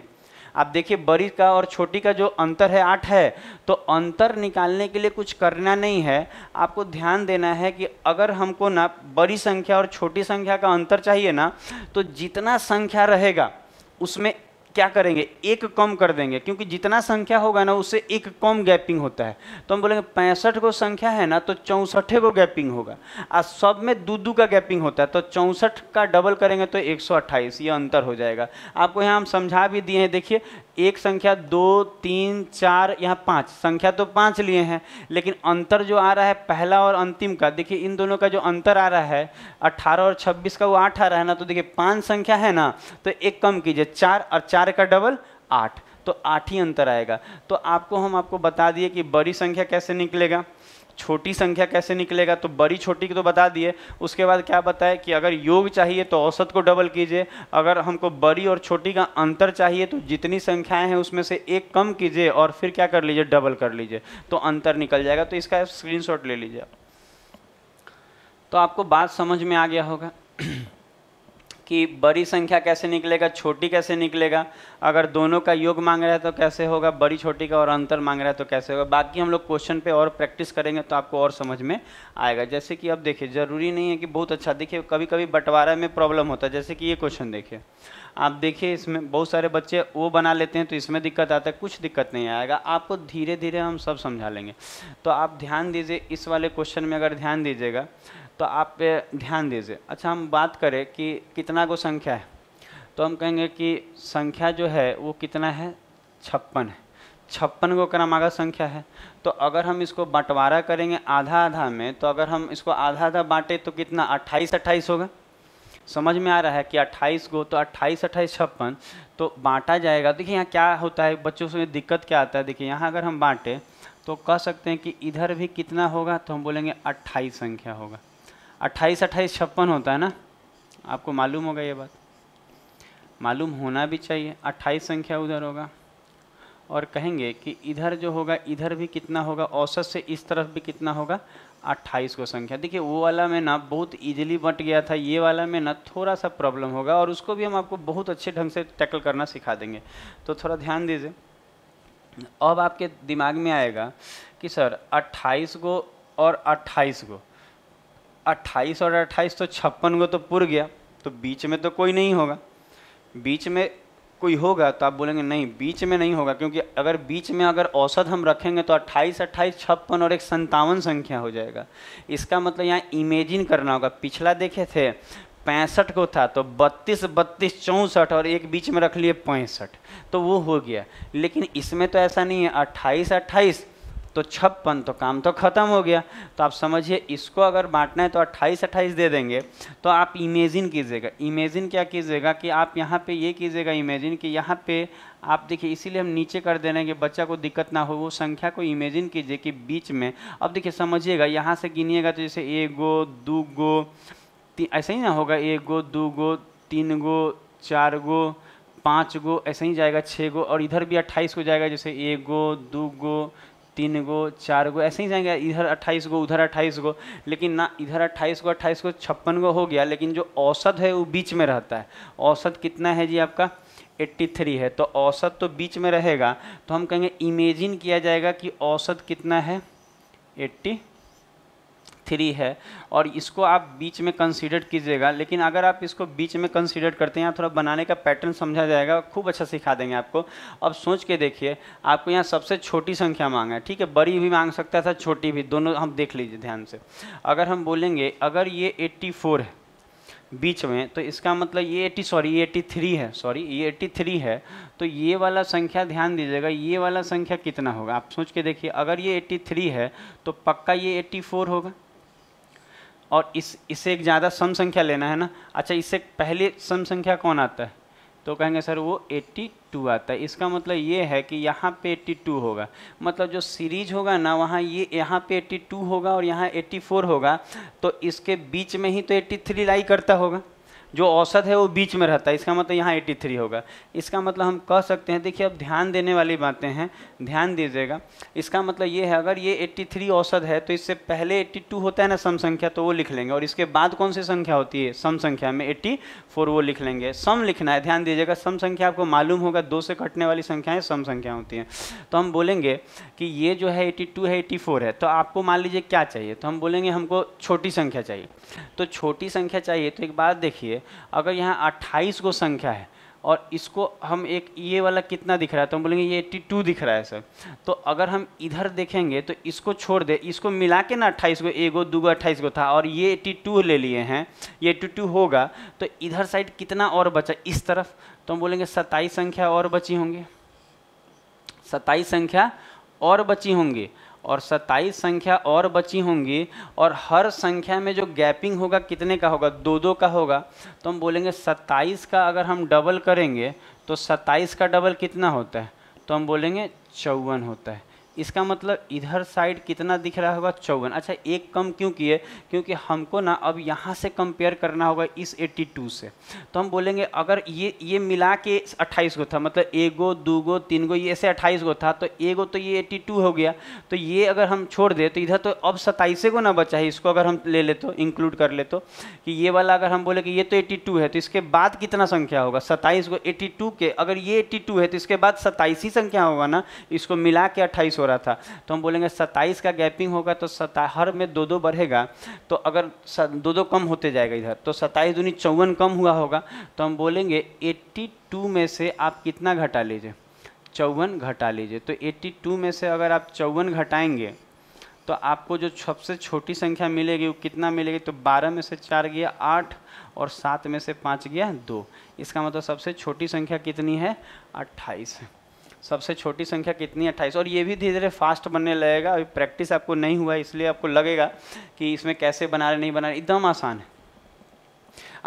Speaker 1: आप देखिए बड़ी का और छोटी का जो अंतर है आठ है तो अंतर निकालने के लिए कुछ करना नहीं है आपको ध्यान देना है कि अगर हमको ना बड़ी संख्या और छोटी संख्या का अंतर चाहिए ना तो जितना संख्या रहेगा उसमें क्या करेंगे एक कम कर देंगे क्योंकि जितना संख्या होगा ना उससे एक कम गैपिंग होता है तो हम बोलेंगे पैंसठ को संख्या है ना तो चौंसठे को गैपिंग होगा और सब में दो दो का गैपिंग होता है तो चौंसठ का डबल करेंगे तो एक ये अंतर हो जाएगा आपको यहाँ हम समझा भी दिए हैं देखिए एक संख्या दो तीन चार यहाँ पाँच संख्या तो पाँच लिए हैं लेकिन अंतर जो आ रहा है पहला और अंतिम का देखिए इन दोनों का जो अंतर आ रहा है अट्ठारह और छब्बीस का वो आठ आ रहा है ना तो देखिए पाँच संख्या है ना तो एक कम कीजिए चार और चार चार का डबल आठ तो आठ ही अंतर आएगा तो आपको हम आपको बता दिए कि बड़ी संख्या कैसे निकलेगा छोटी संख्या कैसे निकलेगा तो बड़ी छोटी की तो बता दिए उसके बाद क्या बताए कि अगर योग चाहिए तो औसत को डबल कीजिए अगर हमको बड़ी और छोटी का अंतर चाहिए तो जितनी संख्याएं हैं उसमें से एक कम कीजिए और फिर क्या कर लीजिए डबल कर लीजिए तो अंतर निकल जाएगा तो इसका स्क्रीनशॉट ले लीजिए तो आपको बात समझ में आ गया होगा कि बड़ी संख्या कैसे निकलेगा छोटी कैसे निकलेगा अगर दोनों का योग मांग रहा है तो कैसे होगा बड़ी छोटी का और अंतर मांग रहा है तो कैसे होगा बाकी हम लोग क्वेश्चन पे और प्रैक्टिस करेंगे तो आपको और समझ में आएगा जैसे कि अब देखिए ज़रूरी नहीं है कि बहुत अच्छा देखिए कभी कभी बंटवारा में प्रॉब्लम होता है जैसे कि ये क्वेश्चन देखिए आप देखिए इसमें बहुत सारे बच्चे वो बना लेते हैं तो इसमें दिक्कत आता है कुछ दिक्कत नहीं आएगा आपको धीरे धीरे हम सब समझा लेंगे तो आप ध्यान दीजिए इस वाले क्वेश्चन में अगर ध्यान दीजिएगा तो आप पे ध्यान दीजिए अच्छा हम बात करें कि कितना को संख्या है तो हम कहेंगे कि संख्या जो है वो कितना है छप्पन है छप्पन को क्रमागत संख्या है तो अगर हम इसको बंटवारा करेंगे आधा आधा में तो अगर हम इसको आधा आधा बांटे तो कितना अट्ठाईस अट्ठाईस होगा समझ में आ रहा है कि अट्ठाईस को तो अट्ठाईस अट्ठाईस छप्पन तो बांटा जाएगा देखिए यहाँ क्या होता है बच्चों से दिक्कत क्या आता है देखिए यहाँ अगर हम बांटें तो कह सकते हैं कि इधर भी कितना होगा तो हम बोलेंगे अट्ठाईस संख्या होगा अट्ठाईस अट्ठाईस छप्पन होता है ना आपको मालूम होगा ये बात मालूम होना भी चाहिए अट्ठाईस संख्या उधर होगा और कहेंगे कि इधर जो होगा इधर भी कितना होगा औसत से इस तरफ भी कितना होगा अट्ठाईस को संख्या देखिए वो वाला में ना बहुत इजीली बट गया था ये वाला में ना थोड़ा सा प्रॉब्लम होगा और उसको भी हम आपको बहुत अच्छे ढंग से टैकल करना सिखा देंगे तो थोड़ा ध्यान दीजिए अब आपके दिमाग में आएगा कि सर अट्ठाईस को और अट्ठाईस को अट्ठाईस और अट्ठाईस तो छप्पन को तो पुर गया तो बीच में तो कोई नहीं होगा बीच में कोई होगा तो आप बोलेंगे नहीं बीच में नहीं होगा क्योंकि अगर बीच में अगर औसत हम रखेंगे तो 28, अट्ठाईस छप्पन और एक संतावन संख्या हो जाएगा इसका मतलब यहाँ इमेजिन करना होगा पिछला देखे थे पैंसठ को था तो बत्तीस बत्तीस चौंसठ और एक बीच में रख लिए पैंसठ तो वो हो गया लेकिन इसमें तो ऐसा नहीं है अट्ठाईस अट्ठाईस तो छप्पन तो काम तो ख़त्म हो गया तो आप समझिए इसको अगर बांटना है तो अट्ठाईस अट्ठाईस दे देंगे तो आप इमेजिन कीजिएगा इमेजिन क्या कीजिएगा कि आप यहाँ पे ये कीजिएगा इमेजिन कि यहाँ पे आप देखिए इसीलिए हम नीचे कर दे रहे हैं कि बच्चा को दिक्कत ना हो वो संख्या को इमेजिन कीजिए कि बीच में अब देखिए समझिएगा यहाँ से गिनिएगा तो जैसे एक गो दो गो ऐसे ही ना होगा एक गो दो गो तीन गो चार गो पाँच गो ऐसे ही जाएगा छः गो और इधर भी अट्ठाईस को जाएगा जैसे एक गो दो गो तीन गो चार गो ऐसे ही जाएंगे इधर अट्ठाईस गो उधर अट्ठाईस गो लेकिन ना इधर अट्ठाईस गो अट्ठाईस गो छप्पन गो हो गया लेकिन जो औसत है वो बीच में रहता है औसत कितना है जी आपका 83 है तो औसत तो बीच में रहेगा तो हम कहेंगे इमेजिन किया जाएगा कि औसत कितना है थ्री है और इसको आप बीच में कंसीडर कीजिएगा लेकिन अगर आप इसको बीच में कंसीडर करते हैं थोड़ा बनाने का पैटर्न समझा जाएगा खूब अच्छा सिखा देंगे आपको अब सोच के देखिए आपको यहाँ सबसे छोटी संख्या मांगा है ठीक है बड़ी भी मांग सकता था छोटी भी दोनों हम देख लीजिए ध्यान से अगर हम बोलेंगे अगर ये एट्टी है बीच में तो इसका मतलब ये एट्टी सॉरी ये एट्टी थ्री है सॉरी ये एट्टी थ्री है तो ये वाला संख्या ध्यान दीजिएगा ये वाला संख्या कितना होगा आप सोच के देखिए अगर ये एट्टी थ्री है तो पक्का ये एट्टी फोर होगा और इस इससे एक ज़्यादा सम संख्या लेना है ना अच्छा इससे पहले सम संख्या कौन आता है तो कहेंगे सर वो 82 आता है इसका मतलब ये है कि यहाँ पे 82 होगा मतलब जो सीरीज होगा ना वहाँ ये यहाँ पे 82 होगा और यहाँ 84 होगा तो इसके बीच में ही तो 83 लाई करता होगा जो औसत है वो बीच में रहता है इसका मतलब यहाँ 83 होगा इसका मतलब हम कह सकते हैं देखिए अब ध्यान देने वाली बातें हैं ध्यान दीजिएगा इसका मतलब ये है अगर ये 83 औसत है तो इससे पहले 82 होता है ना सम संख्या तो वो लिख लेंगे और इसके बाद कौन सी संख्या होती है सम संख्या में 84 वो लिख लेंगे सम लिखना है ध्यान दीजिएगा सम संख्या आपको मालूम होगा दो से कटने वाली संख्याएँ सम संख्या होती हैं तो हम बोलेंगे कि ये जो है एट्टी है एट्टी है तो आपको मान लीजिए क्या चाहिए तो हम बोलेंगे हमको छोटी संख्या चाहिए तो छोटी संख्या चाहिए तो एक बात देखिए अगर यहाँ अट्ठाईस को संख्या है और इसको हम एक ये वाला कितना दिख रहा है तो हम बोलेंगे ये एट्टी टू दिख रहा है सर तो अगर हम इधर देखेंगे तो इसको छोड़ दे इसको मिला के ना अट्ठाईस को एगो दो गो अट्ठाईस को था और ये एट्टी टू ले लिए हैं ये एट्टी टू होगा तो इधर साइड कितना और बचा इस तरफ तो हम बोलेंगे सत्ताईस संख्या और बची होंगी सत्ताईस संख्या और बची होंगी और 27 संख्या और बची होंगी और हर संख्या में जो गैपिंग होगा कितने का होगा दो दो का होगा तो हम बोलेंगे 27 का अगर हम डबल करेंगे तो 27 का डबल कितना होता है तो हम बोलेंगे चौवन होता है इसका मतलब इधर साइड कितना दिख रहा होगा चौवन अच्छा एक कम क्यों किए क्योंकि हमको ना अब यहाँ से कंपेयर करना होगा इस 82 से तो हम बोलेंगे अगर ये ये मिला के 28 गो था मतलब गो दो गो तीन गो ये ऐसे अट्ठाईस गो था तो गो तो ये 82 हो गया तो ये अगर हम छोड़ दे तो इधर तो अब सत्ताईस गो ना बचा है इसको अगर हम ले ले तो इंक्लूड कर ले तो कि ये वाला अगर हम बोले कि ये तो एट्टी है तो इसके बाद कितना संख्या होगा सताइस गो एट्टी के अगर ये एट्टी है तो इसके बाद सताइस ही संख्या होगा ना इसको मिला के अट्ठाईस हो रहा था तो हम बोलेंगे सत्ताईस का गैपिंग होगा तो सता हर में दो दो बढ़ेगा तो अगर दो दो कम होते जाएगा इधर तो सत्ताईस दूनी चौवन कम हुआ होगा तो हम बोलेंगे एट्टी टू में से आप कितना घटा लीजिए चौवन घटा लीजिए तो 82 में से अगर आप चौवन घटाएंगे तो आपको जो सबसे छोटी संख्या मिलेगी वो कितना मिलेगी तो 12 में से चार गया आठ और सात में से पाँच गया दो इसका मतलब सबसे छोटी संख्या कितनी है अट्ठाईस सबसे छोटी संख्या कितनी है 28 और ये भी धीरे धीरे फास्ट बनने लगेगा अभी प्रैक्टिस आपको नहीं हुआ है इसलिए आपको लगेगा कि इसमें कैसे बना रहे नहीं बना रहे एकदम आसान है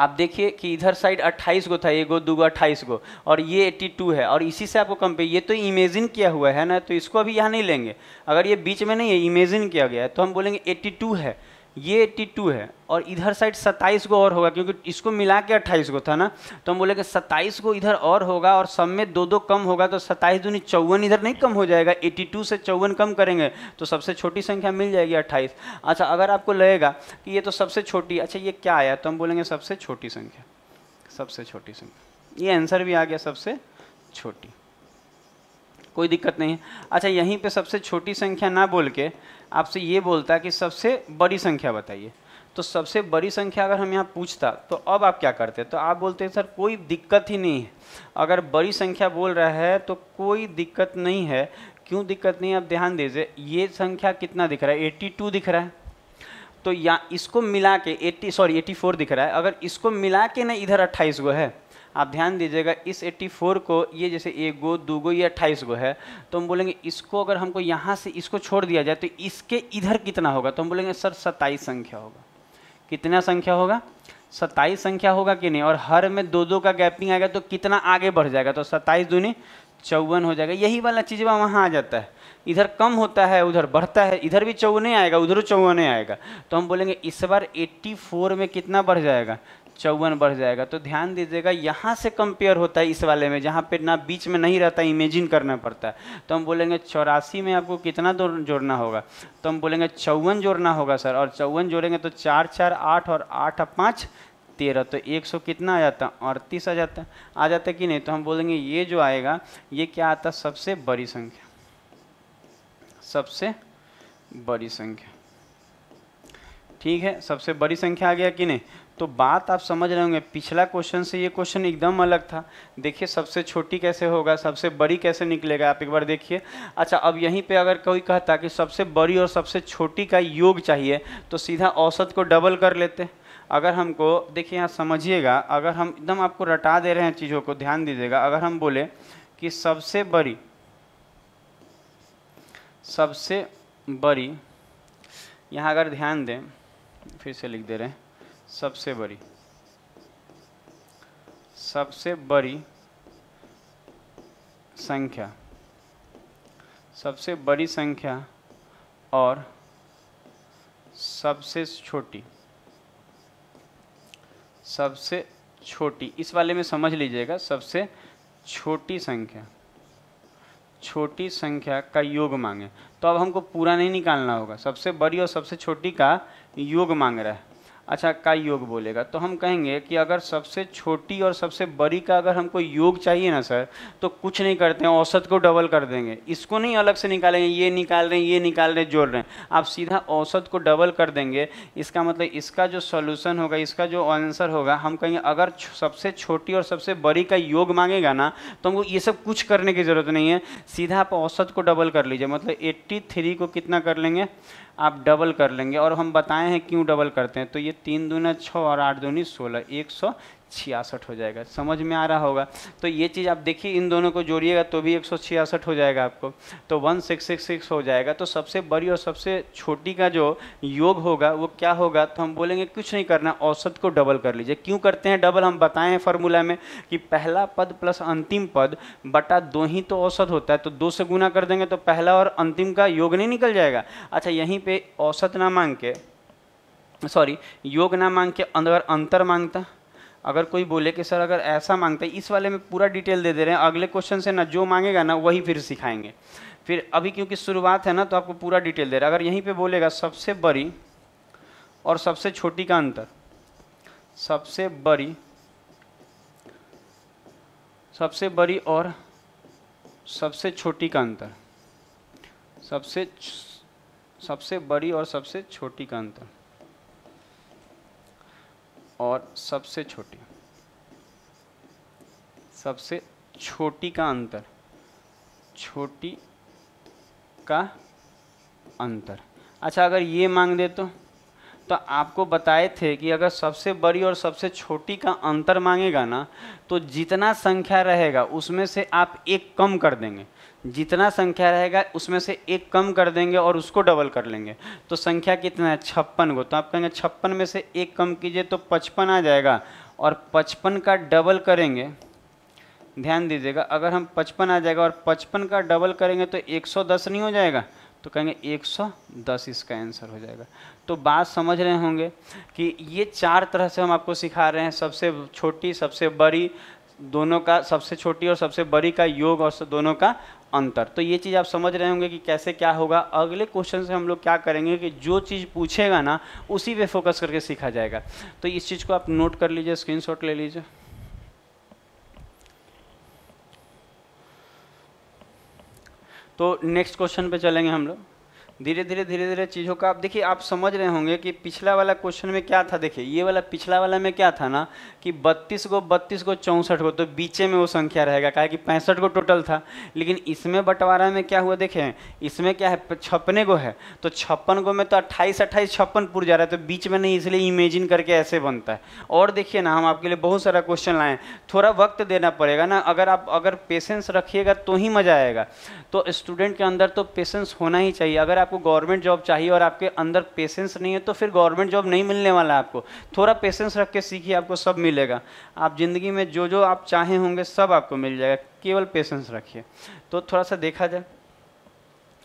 Speaker 1: आप देखिए कि इधर साइड 28 गो था ये गो दो गो अट्ठाईस गो और ये 82 है और इसी से आपको कम पे ये तो इमेजिन किया हुआ है ना तो इसको अभी यहाँ नहीं लेंगे अगर ये बीच में नहीं है इमेजिन किया गया है तो हम बोलेंगे एट्टी है ये एट्टी टू है और इधर साइड सत्ताईस को और होगा क्योंकि इसको मिला के अट्ठाईस को था ना तो हम बोले कि सत्ताईस को इधर और होगा और सब में दो दो कम होगा तो सत्ताईस दूनी चौवन इधर नहीं कम हो जाएगा एट्टी टू से चौवन कम करेंगे तो सबसे छोटी संख्या मिल जाएगी अट्ठाईस अच्छा अगर आपको लगेगा कि ये तो सबसे छोटी अच्छा ये क्या आया तो हम बोलेंगे सबसे छोटी संख्या सबसे छोटी संख्या ये आंसर भी आ गया सबसे छोटी कोई दिक्कत नहीं है अच्छा यहीं पे सबसे छोटी संख्या ना बोल के आपसे ये बोलता है कि सबसे बड़ी संख्या बताइए तो सबसे बड़ी संख्या अगर हम यहाँ पूछता तो अब आप क्या करते तो आप बोलते हैं सर कोई दिक्कत ही नहीं है अगर बड़ी संख्या बोल रहा है तो कोई दिक्कत नहीं है क्यों दिक्कत नहीं है आप ध्यान दीजिए ये संख्या कितना दिख रहा है 82 दिख रहा है तो या इसको मिला के एट्टी सॉरी 84 दिख रहा है अगर इसको मिला के ना इधर 28 गो है आप ध्यान दीजिएगा इस 84 को ये जैसे एक गो दो गो या अट्ठाईस गो है तो हम बोलेंगे इसको अगर हमको यहाँ से इसको छोड़ दिया जाए तो इसके इधर कितना होगा तो हम बोलेंगे सर सत्ताईस संख्या होगा कितना संख्या होगा सत्ताईस संख्या होगा कि नहीं और हर में दो दो का गैपिंग आएगा तो कितना आगे बढ़ जाएगा तो सत्ताईस दूनी चौवन हो जाएगा यही वाला चीज़ वहाँ आ जाता है इधर कम होता है उधर बढ़ता है इधर भी चौवने आएगा उधर चौवने आएगा तो हम बोलेंगे इस बार 84 में कितना बढ़ जाएगा चौवन बढ़ जाएगा तो ध्यान दीजिएगा यहाँ से कंपेयर होता है इस वाले में जहाँ पे ना बीच में नहीं रहता इमेजिन करना पड़ता है तो हम बोलेंगे चौरासी में आपको कितना जोड़ना होगा तो हम बोलेंगे चौवन जोड़ना होगा सर और चौवन जोड़ेंगे तो चार चार आठ और आठ पाँच तेरह तो एक सौ कितना आ जाता अड़तीस आ जाता आ जाता कि नहीं तो हम बोलेंगे ये जो आएगा ये क्या आता सबसे बड़ी संख्या सबसे बड़ी संख्या ठीक है सबसे बड़ी संख्या आ गया कि नहीं तो बात आप समझ रहे होंगे पिछला क्वेश्चन से ये क्वेश्चन एकदम अलग था देखिए सबसे छोटी कैसे होगा सबसे बड़ी कैसे निकलेगा आप एक बार देखिए अच्छा अब यहीं पे अगर कोई कहता कि सबसे बड़ी और सबसे छोटी का योग चाहिए तो सीधा औसत को डबल कर लेते अगर हमको देखिए यहाँ समझिएगा अगर हम एकदम आपको रटा दे रहे हैं चीज़ों को ध्यान दीजिएगा अगर हम बोले कि सबसे बड़ी सबसे बड़ी यहाँ अगर ध्यान दें फिर से लिख दे रहे हैं सबसे बड़ी सबसे बड़ी संख्या सबसे बड़ी संख्या और सबसे छोटी सबसे छोटी इस वाले में समझ लीजिएगा सबसे छोटी संख्या छोटी संख्या का योग मांगे तो अब हमको पूरा नहीं निकालना होगा सबसे बड़ी और सबसे छोटी का योग मांग रहा है अच्छा का योग बोलेगा तो हम कहेंगे कि अगर सबसे छोटी और सबसे बड़ी का अगर हमको योग चाहिए ना सर तो कुछ नहीं करते हैं औसत को डबल कर देंगे इसको नहीं अलग से निकालेंगे ये निकाल रहे हैं ये निकाल रहे हैं जोड़ रहे हैं आप सीधा औसत को डबल कर देंगे इसका मतलब इसका जो सोल्यूशन होगा इसका जो आंसर होगा हम कहेंगे अगर सबसे छोटी और सबसे बड़ी का योग मांगेगा ना तो हमको ये सब कुछ करने की ज़रूरत नहीं है सीधा आप औसत को डबल कर लीजिए मतलब एट्टी को कितना कर लेंगे आप डबल कर लेंगे और हम बताएं हैं क्यों डबल करते हैं तो ये तीन दूना छः और आठ दूनी सोलह एक सौ छियासठ हो जाएगा समझ में आ रहा होगा तो ये चीज़ आप देखिए इन दोनों को जोड़िएगा तो भी एक हो जाएगा आपको तो वन सिक्स सिक्स सिक्स हो जाएगा तो सबसे बड़ी और सबसे छोटी का जो योग होगा वो क्या होगा तो हम बोलेंगे कुछ नहीं करना औसत को डबल कर लीजिए क्यों करते हैं डबल हम बताएं हैं फार्मूला में कि पहला पद प्लस अंतिम पद बटा दो ही तो औसत होता है तो दो से गुना कर देंगे तो पहला और अंतिम का योग नहीं निकल जाएगा अच्छा यहीं पर औसत ना मांग के सॉरी योग ना मांग के अंदर अंतर मांगता अगर कोई बोले कि सर अगर ऐसा मांगते हैं इस वाले में पूरा डिटेल दे दे रहे हैं अगले क्वेश्चन से ना जो मांगेगा ना वही फिर सिखाएंगे फिर अभी क्योंकि शुरुआत है ना तो आपको पूरा डिटेल दे रहा है अगर यहीं पे बोलेगा सबसे बड़ी और सबसे छोटी का अंतर सबसे बड़ी सबसे बड़ी और सबसे छोटी का अंतर सबसे सबसे बड़ी और सबसे छोटी का अंतर और सबसे छोटी सबसे छोटी का अंतर छोटी का अंतर अच्छा अगर ये मांग दे तो तो आपको बताए थे कि अगर सबसे बड़ी और सबसे छोटी का अंतर मांगेगा ना तो जितना संख्या रहेगा उसमें से आप एक कम कर देंगे जितना संख्या रहेगा उसमें से एक कम कर देंगे और उसको डबल कर लेंगे तो संख्या कितना है छप्पन को तो आप कहेंगे छप्पन में से एक कम कीजिए तो पचपन आ जाएगा और पचपन का डबल करेंगे ध्यान दीजिएगा अगर हम पचपन आ जाएगा और पचपन का डबल करेंगे तो दस नहीं हो जाएगा तो कहेंगे 110 इसका आंसर हो जाएगा तो बात समझ रहे होंगे कि ये चार तरह से हम आपको सिखा रहे हैं सबसे छोटी सबसे बड़ी दोनों का सबसे छोटी और सबसे बड़ी का योग और दोनों का अंतर तो ये चीज़ आप समझ रहे होंगे कि कैसे क्या होगा अगले क्वेश्चन से हम लोग क्या करेंगे कि जो चीज़ पूछेगा ना उसी पे फोकस करके सीखा जाएगा तो इस चीज़ को आप नोट कर लीजिए स्क्रीनशॉट ले लीजिए तो नेक्स्ट क्वेश्चन पे चलेंगे हम लोग धीरे धीरे धीरे धीरे चीज़ों का आप देखिए आप समझ रहे होंगे कि पिछला वाला क्वेश्चन में क्या था देखिए ये वाला पिछला वाला में क्या था ना कि बत्तीस को बत्तीस को चौंसठ को तो बीचे में वो संख्या रहेगा क्या कि पैंसठ को टोटल था लेकिन इसमें बंटवारा में क्या हुआ देखें इसमें क्या है छप्पने को है तो छप्पन को में तो अट्ठाईस अट्ठाईस छप्पन पुर जा रहा है तो बीच में नहीं इसलिए इमेजिन करके ऐसे बनता है और देखिए ना हम आपके लिए बहुत सारा क्वेश्चन लाएँ थोड़ा वक्त देना पड़ेगा ना अगर आप अगर पेशेंस रखिएगा तो ही मज़ा आएगा तो स्टूडेंट के अंदर तो पेशेंस होना ही चाहिए अगर आप आपको गवर्नमेंट जॉब चाहिए और आपके अंदर पेशेंस नहीं है तो फिर गवर्नमेंट जॉब नहीं मिलने वाला है आपको थोड़ा पेशेंस रख के सीखिए आपको सब मिलेगा आप ज़िंदगी में जो जो आप चाहे होंगे सब आपको मिल जाएगा केवल पेशेंस रखिए तो थोड़ा सा देखा जाए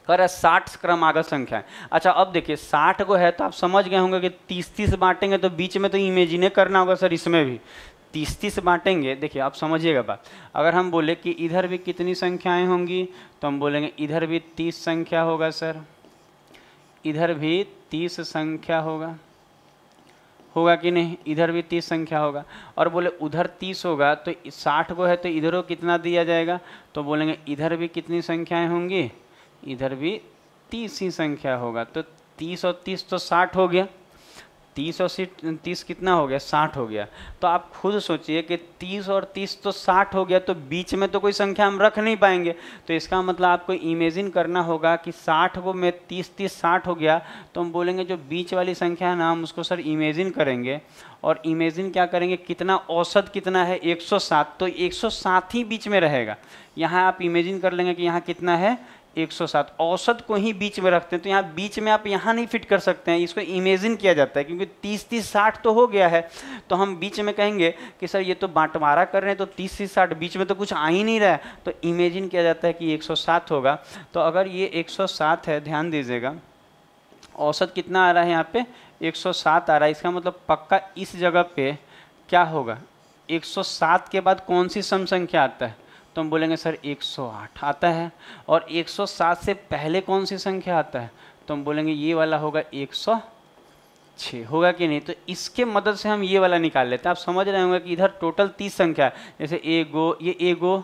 Speaker 1: कर साठ क्रम आगत संख्या है अच्छा अब देखिए साठ को है तो आप समझ गए होंगे कि तीस तीस बांटेंगे तो बीच में तो इमेजिने करना होगा सर इसमें भी तीस तीस बांटेंगे देखिए आप समझिएगा बात अगर हम बोले कि इधर भी कितनी संख्याएं होंगी तो हम बोलेंगे इधर भी तीस संख्या होगा सर इधर भी तीस संख्या होगा होगा कि नहीं इधर भी तीस संख्या होगा और बोले उधर तीस होगा तो साठ को है तो इधरों कितना दिया जाएगा तो बोलेंगे इधर भी कितनी संख्याएं होंगी इधर भी तीस ही संख्या होगा तो तीस और तीस तो साठ हो गया तीस और सीट तीस कितना हो गया साठ हो गया तो आप खुद सोचिए कि तीस और तीस तो साठ हो गया तो बीच में तो कोई संख्या हम रख नहीं पाएंगे तो इसका मतलब आपको इमेजिन करना होगा कि साठ को में तीस तीस साठ हो गया तो हम बोलेंगे जो बीच वाली संख्या है ना हम उसको सर इमेजिन करेंगे और इमेजिन क्या करेंगे कितना औसत कितना है 107 तो 107 ही बीच में रहेगा यहाँ आप इमेजिन कर लेंगे कि यहाँ कितना है 107 औसत को ही बीच में रखते हैं तो यहाँ बीच में आप यहाँ नहीं फिट कर सकते हैं इसको इमेजिन किया जाता है क्योंकि 30 30 60 तो हो गया है तो हम बीच में कहेंगे कि सर ये तो बांटवारा कर रहे हैं तो 30 से 60 बीच में तो कुछ आ ही नहीं रहा है तो इमेजिन किया जाता है कि 107 होगा तो अगर ये 107 है ध्यान दीजिएगा औसत कितना आ रहा है यहाँ पर एक आ रहा है इसका मतलब पक्का इस जगह पर क्या होगा एक के बाद कौन सी सम संख्या आता है तो हम बोलेंगे सर 108 आता है और 107 से पहले कौन सी संख्या आता है तो हम बोलेंगे ये वाला होगा 106 होगा कि नहीं तो इसके मदद से हम ये वाला निकाल लेते हैं आप समझ रहे होंगे कि इधर टोटल 30 संख्या है जैसे ए गो ये ए गो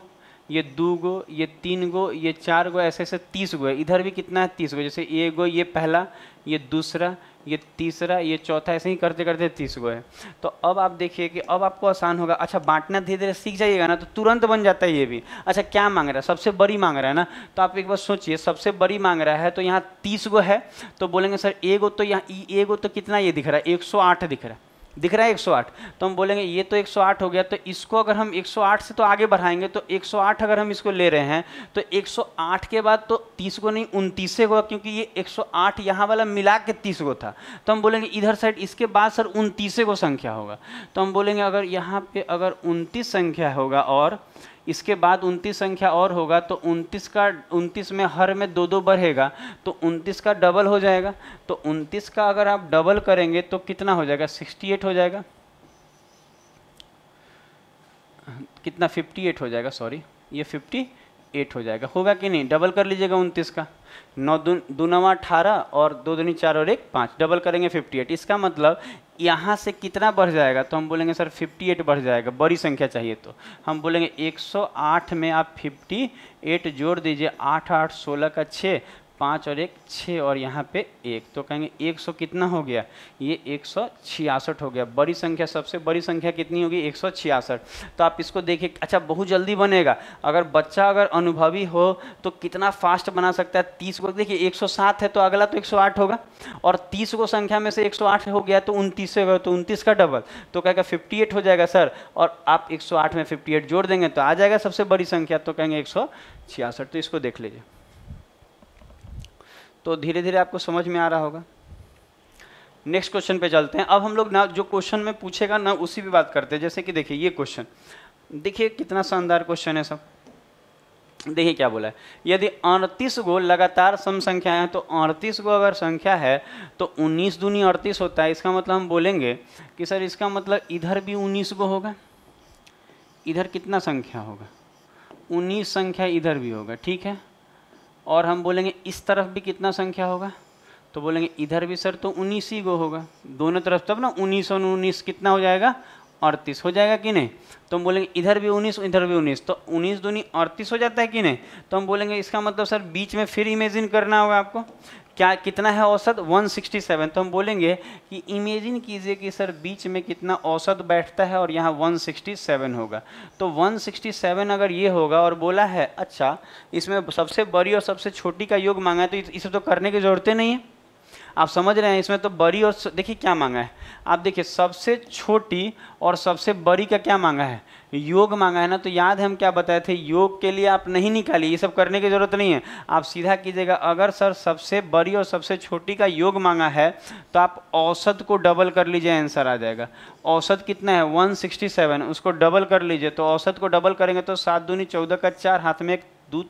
Speaker 1: ये दो गो ये तीन गो ये चार गो ऐसे ऐसे तीस गो है इधर भी कितना है तीस गो जैसे ए गो ये पहला ये दूसरा ये तीसरा ये चौथा ऐसे ही करते करते तीस गो है तो अब आप देखिए कि अब आपको आसान होगा अच्छा बांटना धीरे धीरे सीख जाइएगा ना तो तुरंत बन जाता है ये भी अच्छा क्या मांग रहा है सबसे बड़ी मांग रहा है ना तो आप एक बार सोचिए सबसे बड़ी मांग रहा है तो यहाँ तीस गो है तो बोलेंगे सर ए गो तो यहाँ ए गो तो कितना ये दिख रहा है एक दिख रहा है दिख रहा है 108 तो हम बोलेंगे ये तो 108 हो गया तो इसको अगर हम 108 से तो आगे बढ़ाएंगे तो 108 अगर हम इसको ले रहे हैं तो 108 के बाद तो 30 को नहीं उनतीस गो होगा क्योंकि ये 108 यहाँ वाला मिला के तीस को था तो हम बोलेंगे इधर साइड इसके बाद सर उनतीस को संख्या होगा तो हम बोलेंगे अगर यहाँ पे अगर उनतीस संख्या होगा और इसके बाद उनतीस संख्या और होगा तो उनतीस का उनतीस में हर में दो दो बढ़ेगा तो उनतीस का डबल हो जाएगा तो उनतीस का अगर आप डबल करेंगे तो कितना हो जाएगा सिक्सटी एट हो जाएगा कितना फिफ्टी एट हो जाएगा सॉरी ये फिफ्टी एट हो जाएगा होगा कि नहीं डबल कर लीजिएगा उनतीस का नौ दूनवा अठारह और दो दूनी चार और एक पाँच डबल करेंगे फिफ्टी एट इसका मतलब यहाँ से कितना बढ़ जाएगा तो हम बोलेंगे सर फिफ्टी एट बढ़ जाएगा बड़ी संख्या चाहिए तो हम बोलेंगे एक सौ आठ में आप फिफ्टी एट जोड़ दीजिए आठ आठ सोलह का छः पाँच और एक छः और यहाँ पे एक तो कहेंगे एक सौ कितना हो गया ये एक सौ छियासठ हो गया बड़ी संख्या सबसे बड़ी संख्या कितनी होगी एक सौ छियासठ तो आप इसको देखिए अच्छा बहुत जल्दी बनेगा अगर बच्चा अगर अनुभवी हो तो कितना फास्ट बना सकता है तीस को देखिए एक सौ सात है तो अगला तो एक सौ आठ होगा और तीस को संख्या में से एक सौ आठ हो गया तो उनतीस से गया तो उनतीस का डबल तो कहेगा फिफ्टी एट हो जाएगा सर और आप एक सौ आठ में फिफ्टी एट जोड़ देंगे तो आ जाएगा सबसे बड़ी संख्या तो कहेंगे एक सौ छियासठ तो इसको देख लीजिए तो धीरे धीरे आपको समझ में आ रहा होगा नेक्स्ट क्वेश्चन पे चलते हैं अब हम लोग ना जो क्वेश्चन में पूछेगा ना उसी भी बात करते हैं जैसे कि देखिए ये क्वेश्चन देखिए कितना शानदार क्वेश्चन है सब देखिए क्या बोला है यदि अड़तीस गो लगातार सम संख्या है तो अड़तीस गो अगर संख्या है तो उन्नीस दूनी अड़तीस होता है इसका मतलब हम बोलेंगे कि सर इसका मतलब इधर भी उन्नीस गो होगा इधर कितना संख्या होगा उन्नीस संख्या इधर भी होगा ठीक है और हम बोलेंगे इस तरफ भी कितना संख्या होगा तो बोलेंगे इधर भी सर तो उन्नीस ही गो होगा दोनों तरफ तब ना उन्नीस और उन्नीस कितना हो जाएगा अड़तीस हो जाएगा कि नहीं तो हम बोलेंगे इधर भी उन्नीस इधर भी उन्नीस तो उन्नीस दूनी अड़तीस हो जाता है कि नहीं तो हम बोलेंगे इसका मतलब सर बीच में फिर इमेजिन करना होगा आपको क्या कितना है औसत 167 तो हम बोलेंगे कि इमेजिन कीजिए कि सर बीच में कितना औसत बैठता है और यहाँ 167 होगा तो 167 अगर ये होगा और बोला है अच्छा इसमें सबसे बड़ी और सबसे छोटी का योग मांगा है तो इसे तो करने की ज़रूरत नहीं है आप समझ रहे हैं इसमें तो बड़ी और देखिए क्या मांगा है आप देखिए सबसे छोटी और सबसे बड़ी का क्या मांगा है योग मांगा है ना तो याद है हम क्या बताए थे योग के लिए आप नहीं निकालिए ये सब करने की ज़रूरत नहीं है आप सीधा कीजिएगा अगर सर सबसे बड़ी और सबसे छोटी का योग मांगा है तो आप औसत को डबल कर लीजिए आंसर आ जाएगा औसत कितना है 167 उसको डबल कर लीजिए तो औसत को डबल करेंगे तो सात दूनी चौदह का चार हाथ में एक दो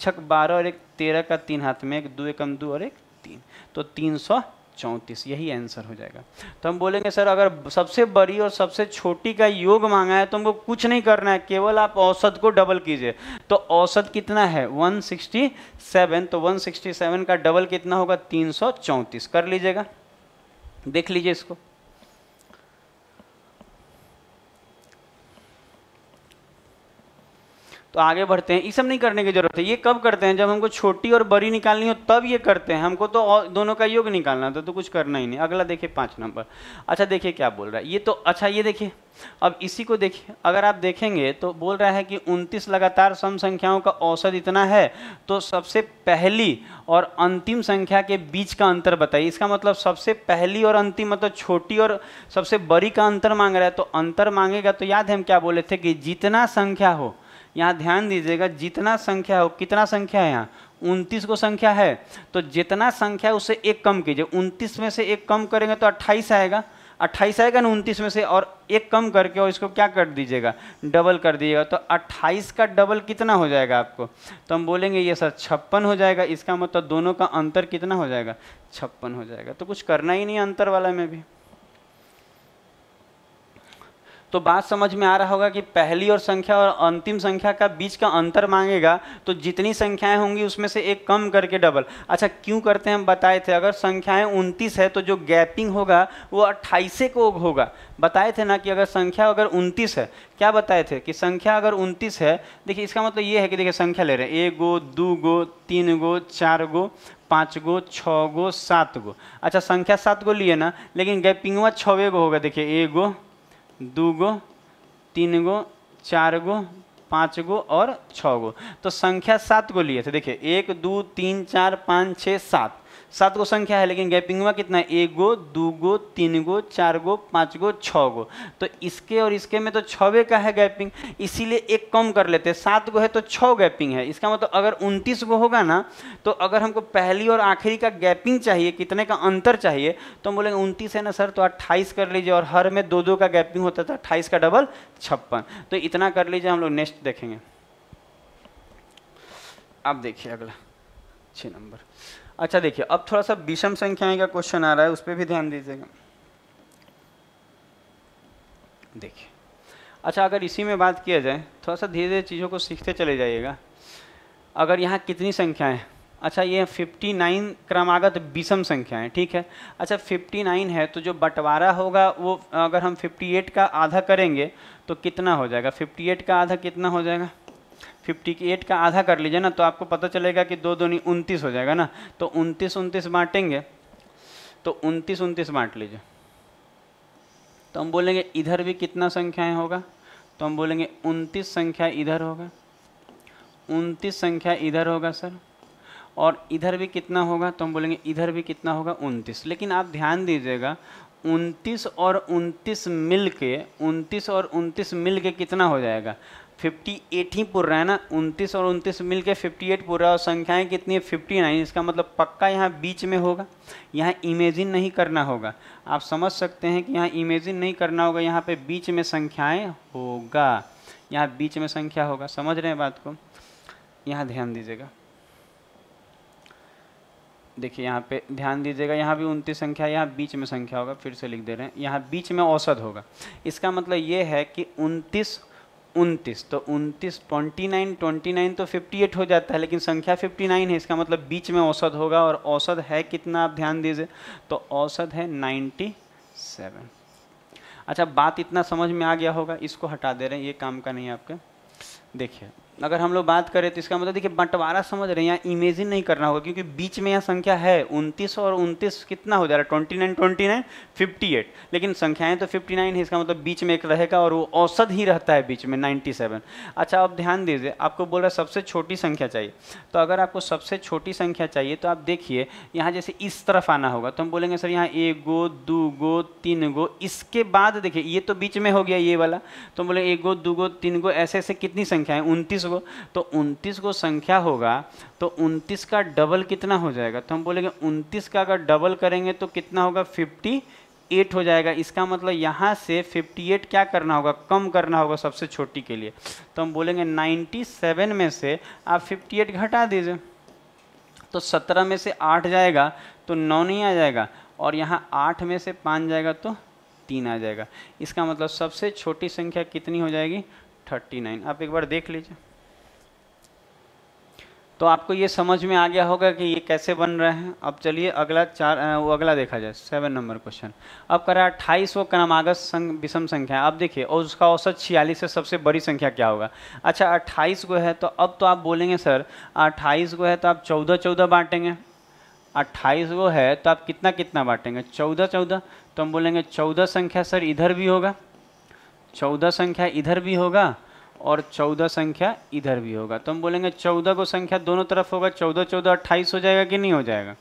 Speaker 1: छक बारह और एक तेरह का तीन हाथ में एक दो एकम दो और एक तीन तो तीन सौ चौंतीस यही आंसर हो जाएगा तो हम बोलेंगे सर अगर सबसे बड़ी और सबसे छोटी का योग मांगा है तो हमको कुछ नहीं करना है केवल आप औसत को डबल कीजिए तो औसत कितना है 167 तो 167 का डबल कितना होगा तीन कर लीजिएगा देख लीजिए इसको तो आगे बढ़ते हैं ये सब नहीं करने की ज़रूरत है ये कब करते हैं जब हमको छोटी और बड़ी निकालनी हो तब ये करते हैं हमको तो दोनों का योग निकालना था तो कुछ करना ही नहीं अगला देखिए पाँच नंबर अच्छा देखिए क्या बोल रहा है ये तो अच्छा ये देखिए अब इसी को देखिए अगर आप देखेंगे तो बोल रहा है कि उनतीस लगातार सम संख्याओं का औसत इतना है तो सबसे पहली और अंतिम संख्या के बीच का अंतर बताइए इसका मतलब सबसे पहली और अंतिम मतलब छोटी और सबसे बड़ी का अंतर मांग रहा है तो अंतर मांगेगा तो याद है हम क्या बोले थे कि जितना संख्या हो यहाँ ध्यान दीजिएगा जितना संख्या हो कितना संख्या है यहाँ उनतीस को संख्या है तो जितना संख्या है उससे एक कम कीजिए उनतीस में से एक कम करेंगे तो अट्ठाईस आएगा अट्ठाईस आएगा ना उनतीस में से और एक कम करके और इसको क्या कर दीजिएगा डबल कर दीजिएगा तो अट्ठाईस का डबल कितना हो जाएगा आपको तो हम बोलेंगे ये सर छप्पन हो जाएगा इसका मतलब दोनों का अंतर कितना हो जाएगा छप्पन हो जाएगा तो कुछ करना ही नहीं अंतर वाला में भी तो बात समझ में आ रहा होगा कि पहली और संख्या और अंतिम संख्या का बीच का अंतर मांगेगा तो जितनी संख्याएं होंगी उसमें से एक कम करके डबल अच्छा क्यों करते हैं हम बताए थे अगर संख्याएं उनतीस है तो जो गैपिंग होगा वो अट्ठाईसे को होगा बताए थे ना कि अगर संख्या अगर उनतीस है क्या बताए थे कि संख्या अगर उनतीस है देखिए इसका मतलब ये है कि देखिए संख्या ले रहे हैं एक गो दो गो तीन गो चार गो पाँच गो छः गो सात गो अच्छा संख्या सात गो लिए ना लेकिन गैपिंगवा छवे गो होगा देखिए एक गो दू गो तीन गो चार गो पाँच गो और छः गो तो संख्या सात को लिए थे देखिए एक दो तीन चार पाँच छः सात सात गो संख्या है लेकिन गैपिंग हुआ कितना एक गो दो गो तीन गो चार गो पाँच गो छ गो तो इसके और इसके में तो छवे का है गैपिंग इसीलिए एक कम कर लेते हैं सात गो है तो छः गैपिंग है इसका मतलब अगर उनतीस गो होगा ना तो अगर हमको पहली और आखिरी का गैपिंग चाहिए कितने का अंतर चाहिए तो हम बोलेंगे उनतीस है ना सर तो अट्ठाईस कर लीजिए और हर में दो दो का गैपिंग होता था तो अट्ठाईस का डबल छप्पन तो इतना कर लीजिए हम लोग नेक्स्ट देखेंगे आप देखिए अगला छः नंबर अच्छा देखिए अब थोड़ा सा विषम संख्याएं का क्वेश्चन आ रहा है उस पर भी ध्यान दीजिएगा देखिए अच्छा अगर इसी में बात किया जाए थोड़ा सा धीरे धीरे चीज़ों को सीखते चले जाइएगा अगर यहाँ कितनी संख्याएं अच्छा ये 59 क्रमागत विषम संख्याएं ठीक है अच्छा 59 है तो जो बंटवारा होगा वो अगर हम 58 का आधा करेंगे तो कितना हो जाएगा 58 का आधा कितना हो जाएगा फिफ्टी की एट का आधा कर लीजिए ना तो आपको पता चलेगा कि दो दूनी उनतीस हो जाएगा ना तो उनतीस उनतीस बांटेंगे तो उनतीस उनतीस बांट लीजिए तो हम बोलेंगे इधर भी कितना संख्याएं होगा तो हम बोलेंगे उनतीस संख्या इधर होगा उनतीस संख्या इधर होगा सर और इधर भी कितना होगा तो हम बोलेंगे इधर भी कितना होगा उनतीस लेकिन आप ध्यान दीजिएगा उनतीस और उनतीस मिल के उनतीस और उनतीस मिल के कितना हो जाएगा फिफ्टी एट ही पुर रहा है ना उनतीस और उनतीस मिल के फिफ्टी एट पूर रहा है और संख्याएँ कितनी है फिफ्टी नाइन इसका मतलब पक्का यहाँ बीच में होगा यहाँ इमेजिन नहीं करना होगा आप समझ सकते हैं कि यहाँ इमेजिन नहीं करना होगा यहाँ पे बीच में संख्याएँ होगा यहाँ बीच में संख्या होगा समझ रहे हैं बात को यहाँ ध्यान दीजिएगा देखिए यहाँ पे ध्यान दीजिएगा यहाँ भी उनतीस संख्या यहाँ बीच में संख्या होगा फिर से लिख दे रहे हैं यहाँ बीच में औसत होगा इसका मतलब ये है कि उनतीस उनतीस तो उनतीस ट्वेंटी नाइन ट्वेंटी नाइन तो फिफ्टी एट हो जाता है लेकिन संख्या फिफ्टी नाइन है इसका मतलब बीच में औसत होगा और औसत है कितना आप ध्यान दीजिए तो औसत है नाइन्टी सेवन अच्छा बात इतना समझ में आ गया होगा इसको हटा दे रहे हैं ये काम का नहीं है आपके देखिए अगर हम लोग बात करें तो इसका मतलब देखिए बंटवारा समझ रहे हैं यहाँ इमेजिन नहीं करना होगा क्योंकि बीच में यहाँ संख्या है उनतीस और उनतीस कितना हो जा रहा है twenty nine twenty nine fifty eight लेकिन संख्याएं तो फिफ्टी नाइन है इसका मतलब बीच में एक रहेगा और वो औसत ही रहता है बीच में नाइन्टी सेवन अच्छा अब ध्यान दीजिए आपको बोल रहा है सबसे छोटी संख्या चाहिए तो अगर आपको सबसे छोटी संख्या चाहिए तो आप देखिए यहाँ जैसे इस तरफ आना होगा तो हम बोलेंगे सर यहाँ एक गो दो गो तीन गो इसके बाद देखिए ये तो बीच में हो गया ये वाला तो हम बोले एक गो दो गो तीन गो ऐसे ऐसे कितनी संख्या है उनतीस उनतीस को तो उनतीस को संख्या होगा तो उनतीस का डबल कितना हो जाएगा तो हम बोलेंगे उनतीस का अगर डबल करेंगे तो कितना होगा फिफ्टी एट हो जाएगा इसका मतलब यहाँ से 58 क्या करना होगा कम करना होगा सबसे छोटी के लिए तो हम बोलेंगे 97 में से आप 58 घटा दीजिए तो 17 में से 8 जाएगा तो 9 नहीं आ जाएगा और यहाँ आठ में से पाँच जाएगा तो तीन आ जाएगा इसका मतलब सबसे छोटी संख्या कितनी हो जाएगी 39 आप एक बार देख लीजिए तो आपको ये समझ में आ गया होगा कि ये कैसे बन रहे हैं अब चलिए अगला चार वो अगला देखा जाए सेवन नंबर क्वेश्चन अब कर रहा है अट्ठाईस वो क्रमागत संग विषम संख्या अब देखिए और उसका औसत छियालीस से सबसे बड़ी संख्या क्या होगा अच्छा अट्ठाईस को है तो अब तो आप बोलेंगे सर अट्ठाईस को है तो आप चौदह चौदह बांटेंगे अट्ठाईस वो है तो आप कितना कितना बांटेंगे चौदह चौदह तो हम बोलेंगे चौदह संख्या सर इधर भी होगा चौदह संख्या इधर भी होगा और चौदह संख्या इधर भी होगा तो हम बोलेंगे चौदह को संख्या दोनों तरफ होगा चौदह चौदह अट्ठाईस हो जाएगा कि नहीं हो जाएगा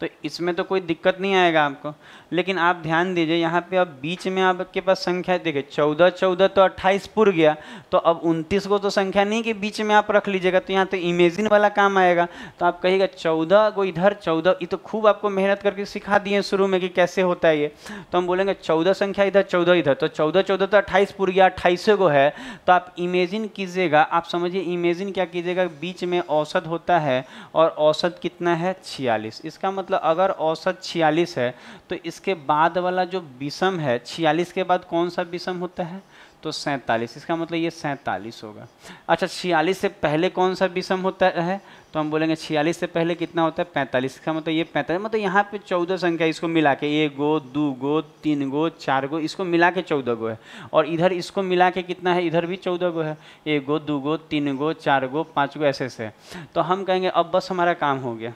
Speaker 1: तो इसमें तो कोई दिक्कत नहीं आएगा आपको लेकिन आप ध्यान दीजिए यहाँ पे अब बीच में आपके पास संख्या देखिए चौदह चौदह तो अट्ठाईस पुर गया तो अब उनतीस को तो संख्या नहीं कि बीच में आप रख लीजिएगा तो यहाँ तो इमेजिन वाला काम आएगा तो आप कहिएगा चौदह को इधर चौदह ये तो खूब आपको मेहनत करके सिखा दिए शुरू में कि कैसे होता है ये तो हम बोलेंगे चौदह संख्या इधर चौदह इधर तो चौदह चौदह तो अट्ठाईस पुर गया अट्ठाईसों को है तो आप इमेजिन कीजिएगा आप समझिए इमेजिन क्या कीजिएगा बीच में औसत होता है और औसत कितना है छियालीस इसका मतलब मतलब अगर औसत छियालीस है तो इसके बाद वाला जो विषम है छियालीस के बाद कौन सा विषम होता है तो सैंतालीस इसका मतलब ये सैंतालीस होगा अच्छा छियालीस से पहले कौन सा विषम होता है तो हम बोलेंगे छियालीस से पहले कितना होता है पैंतालीस इसका मतलब ये पैंतालीस मतलब यहाँ पे चौदह संख्या इसको मिला के एक गो दो गो तीन गो चार गो इसको मिला के चौदह गो है और इधर इसको मिला के कितना है इधर भी चौदह गो है एक गो दो गो तीन गो चार गो पाँच गो ऐसे ऐसे तो हम कहेंगे अब बस हमारा काम हो गया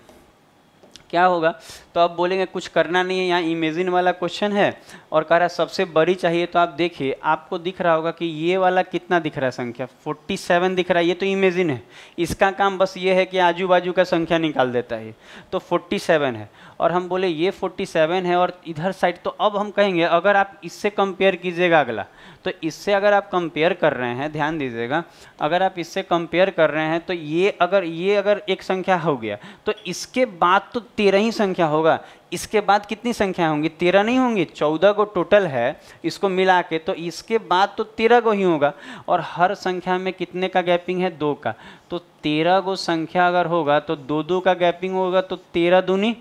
Speaker 1: क्या होगा तो आप बोलेंगे कुछ करना नहीं है यहाँ इमेजिन वाला क्वेश्चन है और कह रहा है सबसे बड़ी चाहिए तो आप देखिए आपको दिख रहा होगा कि ये वाला कितना दिख रहा है संख्या 47 दिख रहा है ये तो इमेजिन है इसका काम बस ये है कि आजू बाजू का संख्या निकाल देता है तो 47 है और हम बोले ये 47 है और इधर साइड तो अब हम कहेंगे अगर आप इससे कंपेयर कीजिएगा अगला तो इससे अगर आप कंपेयर कर रहे हैं ध्यान दीजिएगा अगर आप इससे कंपेयर कर रहे हैं तो ये अगर ये अगर एक संख्या हो गया तो इसके बाद तो तेरह ही संख्या होगा इसके बाद कितनी संख्या होंगी तेरह नहीं होंगी चौदह को टोटल है इसको मिला के तो इसके बाद तो तेरह को ही होगा और हर संख्या में कितने का गैपिंग है दो का तो तेरह को संख्या अगर होगा तो दो दो का गैपिंग होगा तो तेरह दूनी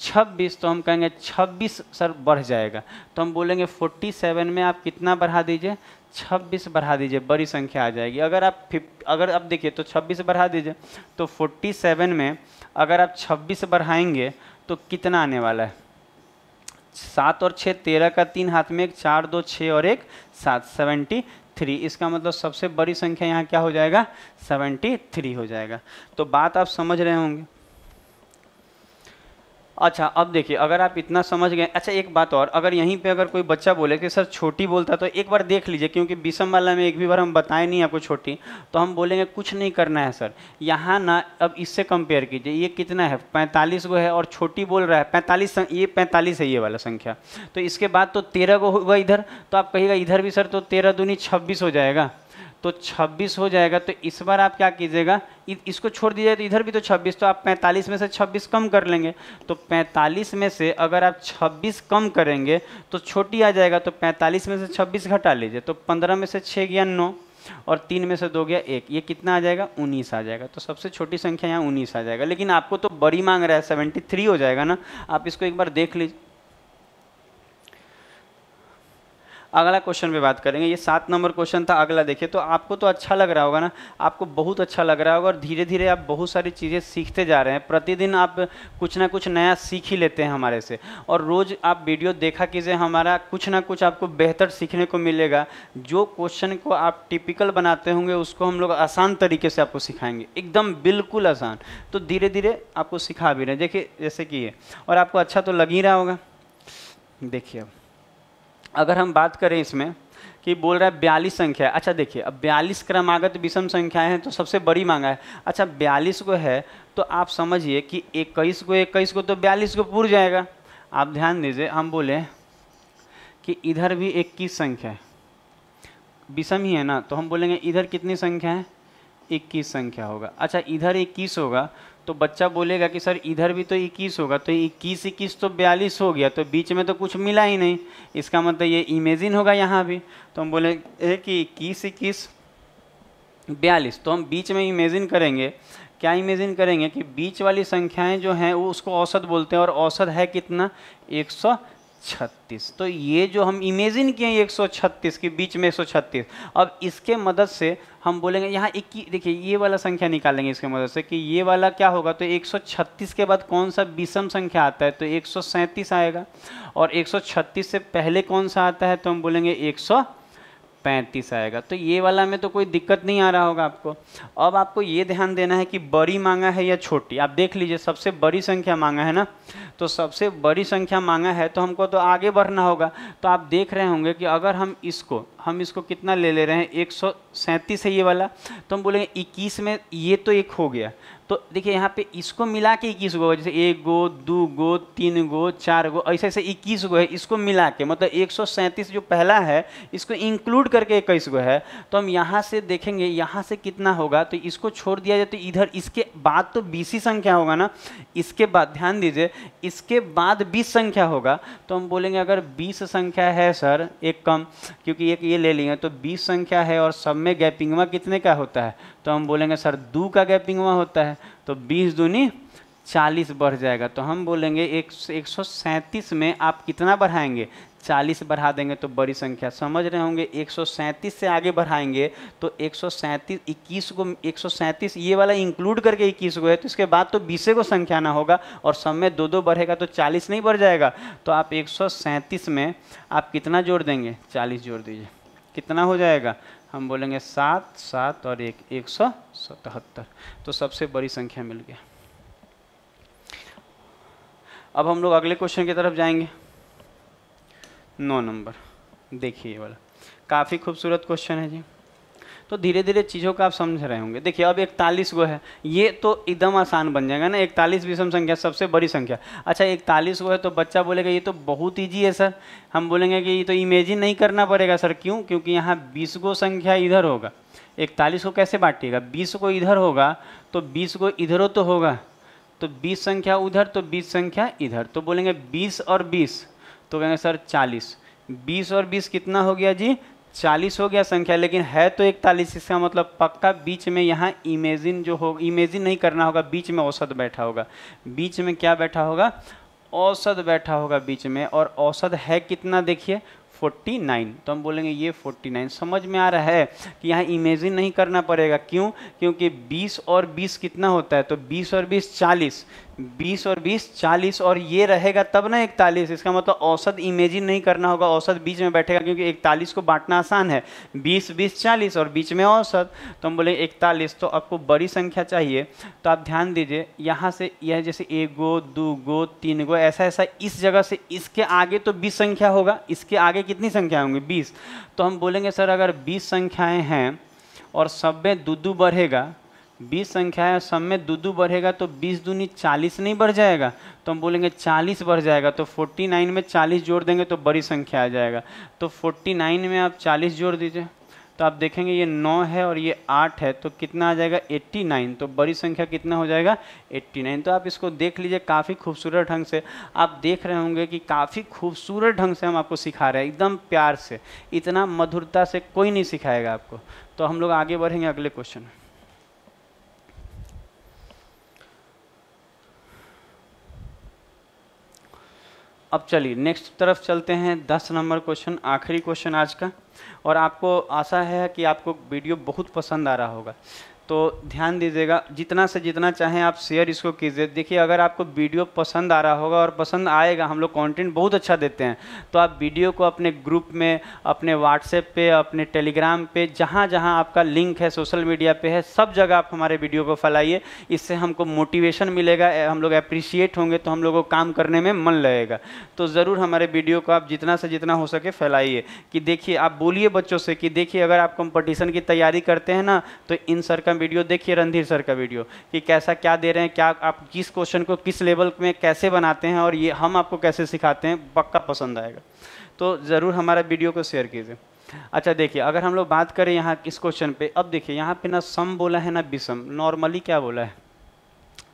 Speaker 1: छब्बीस तो हम कहेंगे छब्बीस सर बढ़ जाएगा तो हम बोलेंगे फोर्टी सेवन में आप कितना बढ़ा दीजिए छब्बीस बढ़ा दीजिए बड़ी संख्या आ जाएगी अगर आप फिफ्ट अगर आप देखिए तो छब्बीस बढ़ा दीजिए तो फोर्टी सेवन में अगर आप छब्बीस बढ़ाएंगे तो कितना आने वाला है सात और छः तेरह का तीन हाथ में एक चार दो छः और एक सात सेवेंटी थ्री इसका मतलब सबसे बड़ी संख्या यहाँ क्या हो जाएगा सेवेंटी थ्री हो जाएगा तो बात आप समझ रहे होंगे अच्छा अब देखिए अगर आप इतना समझ गए अच्छा एक बात और अगर यहीं पे अगर कोई बच्चा बोले कि सर छोटी बोलता तो एक बार देख लीजिए क्योंकि बीसम वाला में एक भी बार हम बताए नहीं आपको छोटी तो हम बोलेंगे कुछ नहीं करना है सर यहाँ ना अब इससे कंपेयर कीजिए ये कितना है पैंतालीस गो है और छोटी बोल रहा है पैंतालीस ये पैंतालीस है ये वाला संख्या तो इसके बाद तो तेरह गो होगा इधर तो आप कहिएगा इधर भी सर तो तेरह दूनी छब्बीस हो जाएगा तो 26 हो जाएगा तो इस बार आप क्या कीजिएगा इसको छोड़ दीजिए तो इधर भी तो 26 तो आप 45 में से 26 कम कर लेंगे तो 45 में से अगर आप 26 कम करेंगे तो छोटी आ जाएगा तो 45 में से 26 घटा लीजिए तो 15 में से 6 गया 9 और तीन में से दो गया एक ये कितना आ जाएगा उन्नीस आ जाएगा तो सबसे छोटी संख्या यहाँ उन्नीस आ जाएगा लेकिन आपको तो बड़ी मांग रहा है सेवेंटी थ्री हो जाएगा ना आप इसको एक बार देख लीजिए अगला क्वेश्चन पे बात करेंगे ये सात नंबर क्वेश्चन था अगला देखिए तो आपको तो अच्छा लग रहा होगा ना आपको बहुत अच्छा लग रहा होगा और धीरे धीरे आप बहुत सारी चीज़ें सीखते जा रहे हैं प्रतिदिन आप कुछ ना कुछ नया सीख ही लेते हैं हमारे से और रोज़ आप वीडियो देखा कीजिए हमारा कुछ ना कुछ आपको बेहतर सीखने को मिलेगा जो क्वेश्चन को आप टिपिकल बनाते होंगे उसको हम लोग आसान तरीके से आपको सिखाएंगे एकदम बिल्कुल आसान तो धीरे धीरे आपको सिखा भी रहे हैं देखिए जैसे कि ये और आपको अच्छा तो लग ही रहा होगा देखिए अब अगर हम बात करें इसमें कि बोल रहा है बयालीस संख्या है अच्छा देखिए अब बयालीस क्रमागत विषम संख्याएं हैं तो सबसे बड़ी मांगा है अच्छा बयालीस को है तो आप समझिए कि इक्कीस को इक्कीस को तो बयालीस को पूर जाएगा आप ध्यान दीजिए हम बोले कि इधर भी इक्कीस संख्या है विषम ही है ना तो हम बोलेंगे इधर कितनी संख्या है इक्कीस संख्या होगा अच्छा इधर इक्कीस होगा तो बच्चा बोलेगा कि सर इधर भी तो इक्कीस होगा तो इक्कीस इक्कीस तो बयालीस हो गया तो बीच में तो कुछ मिला ही नहीं इसका मतलब ये इमेजिन होगा यहाँ भी तो हम बोले कि इक्कीस इक्कीस बयालीस तो हम बीच में इमेजिन करेंगे क्या इमेजिन करेंगे कि बीच वाली संख्याएं जो हैं वो उसको औसत बोलते हैं और औसत है कितना एक सौ छत्तीस तो ये जो हम इमेजिन किए एक सौ छत्तीस के बीच में एक सौ छत्तीस अब इसके मदद से हम बोलेंगे यहाँ एक देखिए ये वाला संख्या निकालेंगे इसके मदद से कि ये वाला क्या होगा तो 136 के बाद कौन सा विषम संख्या आता है तो 137 आएगा और 136 से पहले कौन सा आता है तो हम बोलेंगे एक पैंतीस आएगा तो ये वाला में तो कोई दिक्कत नहीं आ रहा होगा आपको अब आपको ये ध्यान देना है कि बड़ी मांगा है या छोटी आप देख लीजिए सबसे बड़ी संख्या मांगा है ना तो सबसे बड़ी संख्या मांगा है तो हमको तो आगे बढ़ना होगा तो आप देख रहे होंगे कि अगर हम इसको हम इसको कितना ले ले रहे हैं एक है ये वाला तो हम बोलेंगे इक्कीस में ये तो एक हो गया तो देखिए यहाँ पे इसको मिला के इक्कीस गो जैसे एक गो दो गो तीन गो चार गो ऐसे ऐसे इक्कीस गो है इसको मिला के मतलब एक जो पहला है इसको इंक्लूड करके इक्कीस गो है तो हम यहाँ से देखेंगे यहाँ से कितना होगा तो इसको छोड़ दिया जाए तो इधर इसके बाद तो बीस संख्या होगा ना इसके बाद ध्यान दीजिए इसके बाद बीस संख्या होगा तो हम बोलेंगे अगर बीस संख्या है सर एक कम क्योंकि एक ये ले लेंगे तो बीस संख्या है और सब में गैपिंगवा कितने का होता है तो हम बोलेंगे सर दो का गैपिंगवा होता है है तो 20 दूनी 40 बढ़ जाएगा तो हम बोलेंगे एक एक सौ सैंतीस में आप कितना बढ़ाएंगे 40 बढ़ा देंगे तो बड़ी संख्या समझ रहे होंगे एक सौ सैंतीस से आगे बढ़ाएंगे तो एक सौ सैंतीस इक्कीस को एक सौ सैंतीस ये वाला इंक्लूड करके इक्कीस को है तो इसके बाद तो बीसे को संख्या ना होगा और सब में दो दो बढ़ेगा तो चालीस नहीं बढ़ जाएगा तो आप एक सौ सैंतीस में आप कितना जोड़ देंगे चालीस जोड़ दीजिए कितना हो जाएगा हम बोलेंगे सात सात और एक एक सौ सतहत्तर तो सबसे बड़ी संख्या मिल गया अब हम लोग अगले क्वेश्चन की तरफ जाएंगे नौ नंबर देखिए वाला काफ़ी खूबसूरत क्वेश्चन है जी तो धीरे धीरे चीज़ों का आप समझ रहे होंगे देखिए अब इकतालीस गो है ये तो एकदम आसान बन जाएगा ना इकतालीस विषम संख्या सबसे बड़ी संख्या अच्छा इकतालीस गो है तो बच्चा बोलेगा ये तो बहुत ईजी है सर हम बोलेंगे कि ये तो इमेजिन नहीं करना पड़ेगा सर क्यों क्योंकि यहाँ बीस गो संख्या इधर होगा इकतालीस को कैसे बांटिएगा बीस को इधर होगा तो बीस को इधरों तो होगा तो बीस संख्या उधर तो बीस संख्या इधर तो बोलेंगे बीस और बीस तो कहेंगे सर चालीस बीस और बीस कितना हो गया जी चालीस हो गया संख्या लेकिन है तो इकतालीस इसका मतलब पक्का बीच में यहाँ इमेजिन जो हो इमेजिन नहीं करना होगा बीच में औसत बैठा होगा बीच में क्या बैठा होगा औसत बैठा होगा बीच में और औसत है कितना देखिए 49 तो हम बोलेंगे ये 49 समझ में आ रहा है कि यहाँ इमेजिन नहीं करना पड़ेगा क्यों क्योंकि 20 और 20 कितना होता है तो 20 और 20 40 बीस और बीस चालीस और ये रहेगा तब ना इकतालीस इसका मतलब औसत इमेजिन नहीं करना होगा औसत बीच में बैठेगा क्योंकि इकतालीस को बांटना आसान है बीस बीस चालीस और बीच में औसत तो हम बोले इकतालीस तो आपको बड़ी संख्या चाहिए तो आप ध्यान दीजिए यहाँ से यह जैसे एक गो दो गो तीन गो ऐसा ऐसा इस जगह से इसके आगे तो बीस संख्या होगा इसके आगे कितनी संख्या होंगी बीस तो हम बोलेंगे सर अगर बीस संख्याएँ हैं और सब में दो दो बढ़ेगा बीस संख्या है सब में दो दो बढ़ेगा तो बीस दूनी चालीस नहीं बढ़ जाएगा तो हम बोलेंगे चालीस बढ़ जाएगा तो फोर्टी नाइन में चालीस जोड़ देंगे तो बड़ी संख्या आ जाएगा तो फोर्टी नाइन में आप चालीस जोड़ दीजिए तो आप देखेंगे ये नौ है और ये आठ है तो कितना आ जाएगा एट्टी नाइन तो बड़ी संख्या कितना हो जाएगा एट्टी नाइन तो आप इसको देख लीजिए काफ़ी खूबसूरत ढंग से आप देख रहे होंगे कि काफ़ी खूबसूरत ढंग से हम आपको सिखा रहे हैं एकदम प्यार से इतना मधुरता से कोई नहीं सिखाएगा आपको तो हम लोग आगे बढ़ेंगे अगले क्वेश्चन अब चलिए नेक्स्ट तरफ चलते हैं दस नंबर क्वेश्चन आखिरी क्वेश्चन आज का और आपको आशा है कि आपको वीडियो बहुत पसंद आ रहा होगा तो ध्यान दीजिएगा जितना से जितना चाहें आप शेयर इसको कीजिए देखिए अगर आपको वीडियो पसंद आ रहा होगा और पसंद आएगा हम लोग कंटेंट बहुत अच्छा देते हैं तो आप वीडियो को अपने ग्रुप में अपने व्हाट्सएप पे अपने टेलीग्राम पे जहाँ जहाँ आपका लिंक है सोशल मीडिया पे है सब जगह आप हमारे वीडियो को फैलाइए इससे हमको मोटिवेशन मिलेगा हम लोग अप्रिशिएट होंगे तो हम लोग को काम करने में मन लगेगा तो ज़रूर हमारे वीडियो को आप जितना से जितना हो सके फैलाइए कि देखिए आप बोलिए बच्चों से कि देखिए अगर आप कॉम्पटिशन की तैयारी करते हैं ना तो इन सर का में वीडियो देखिए रणधीर सर का वीडियो कि कैसा क्या दे रहे हैं क्या आप किस क्वेश्चन को किस लेवल में कैसे बनाते हैं और ये हम आपको कैसे सिखाते हैं पक्का पसंद आएगा तो ज़रूर हमारा वीडियो को शेयर कीजिए अच्छा देखिए अगर हम लोग बात करें यहाँ इस क्वेश्चन पे अब देखिए यहाँ पे ना सम बोला है ना विषम नॉर्मली क्या बोला है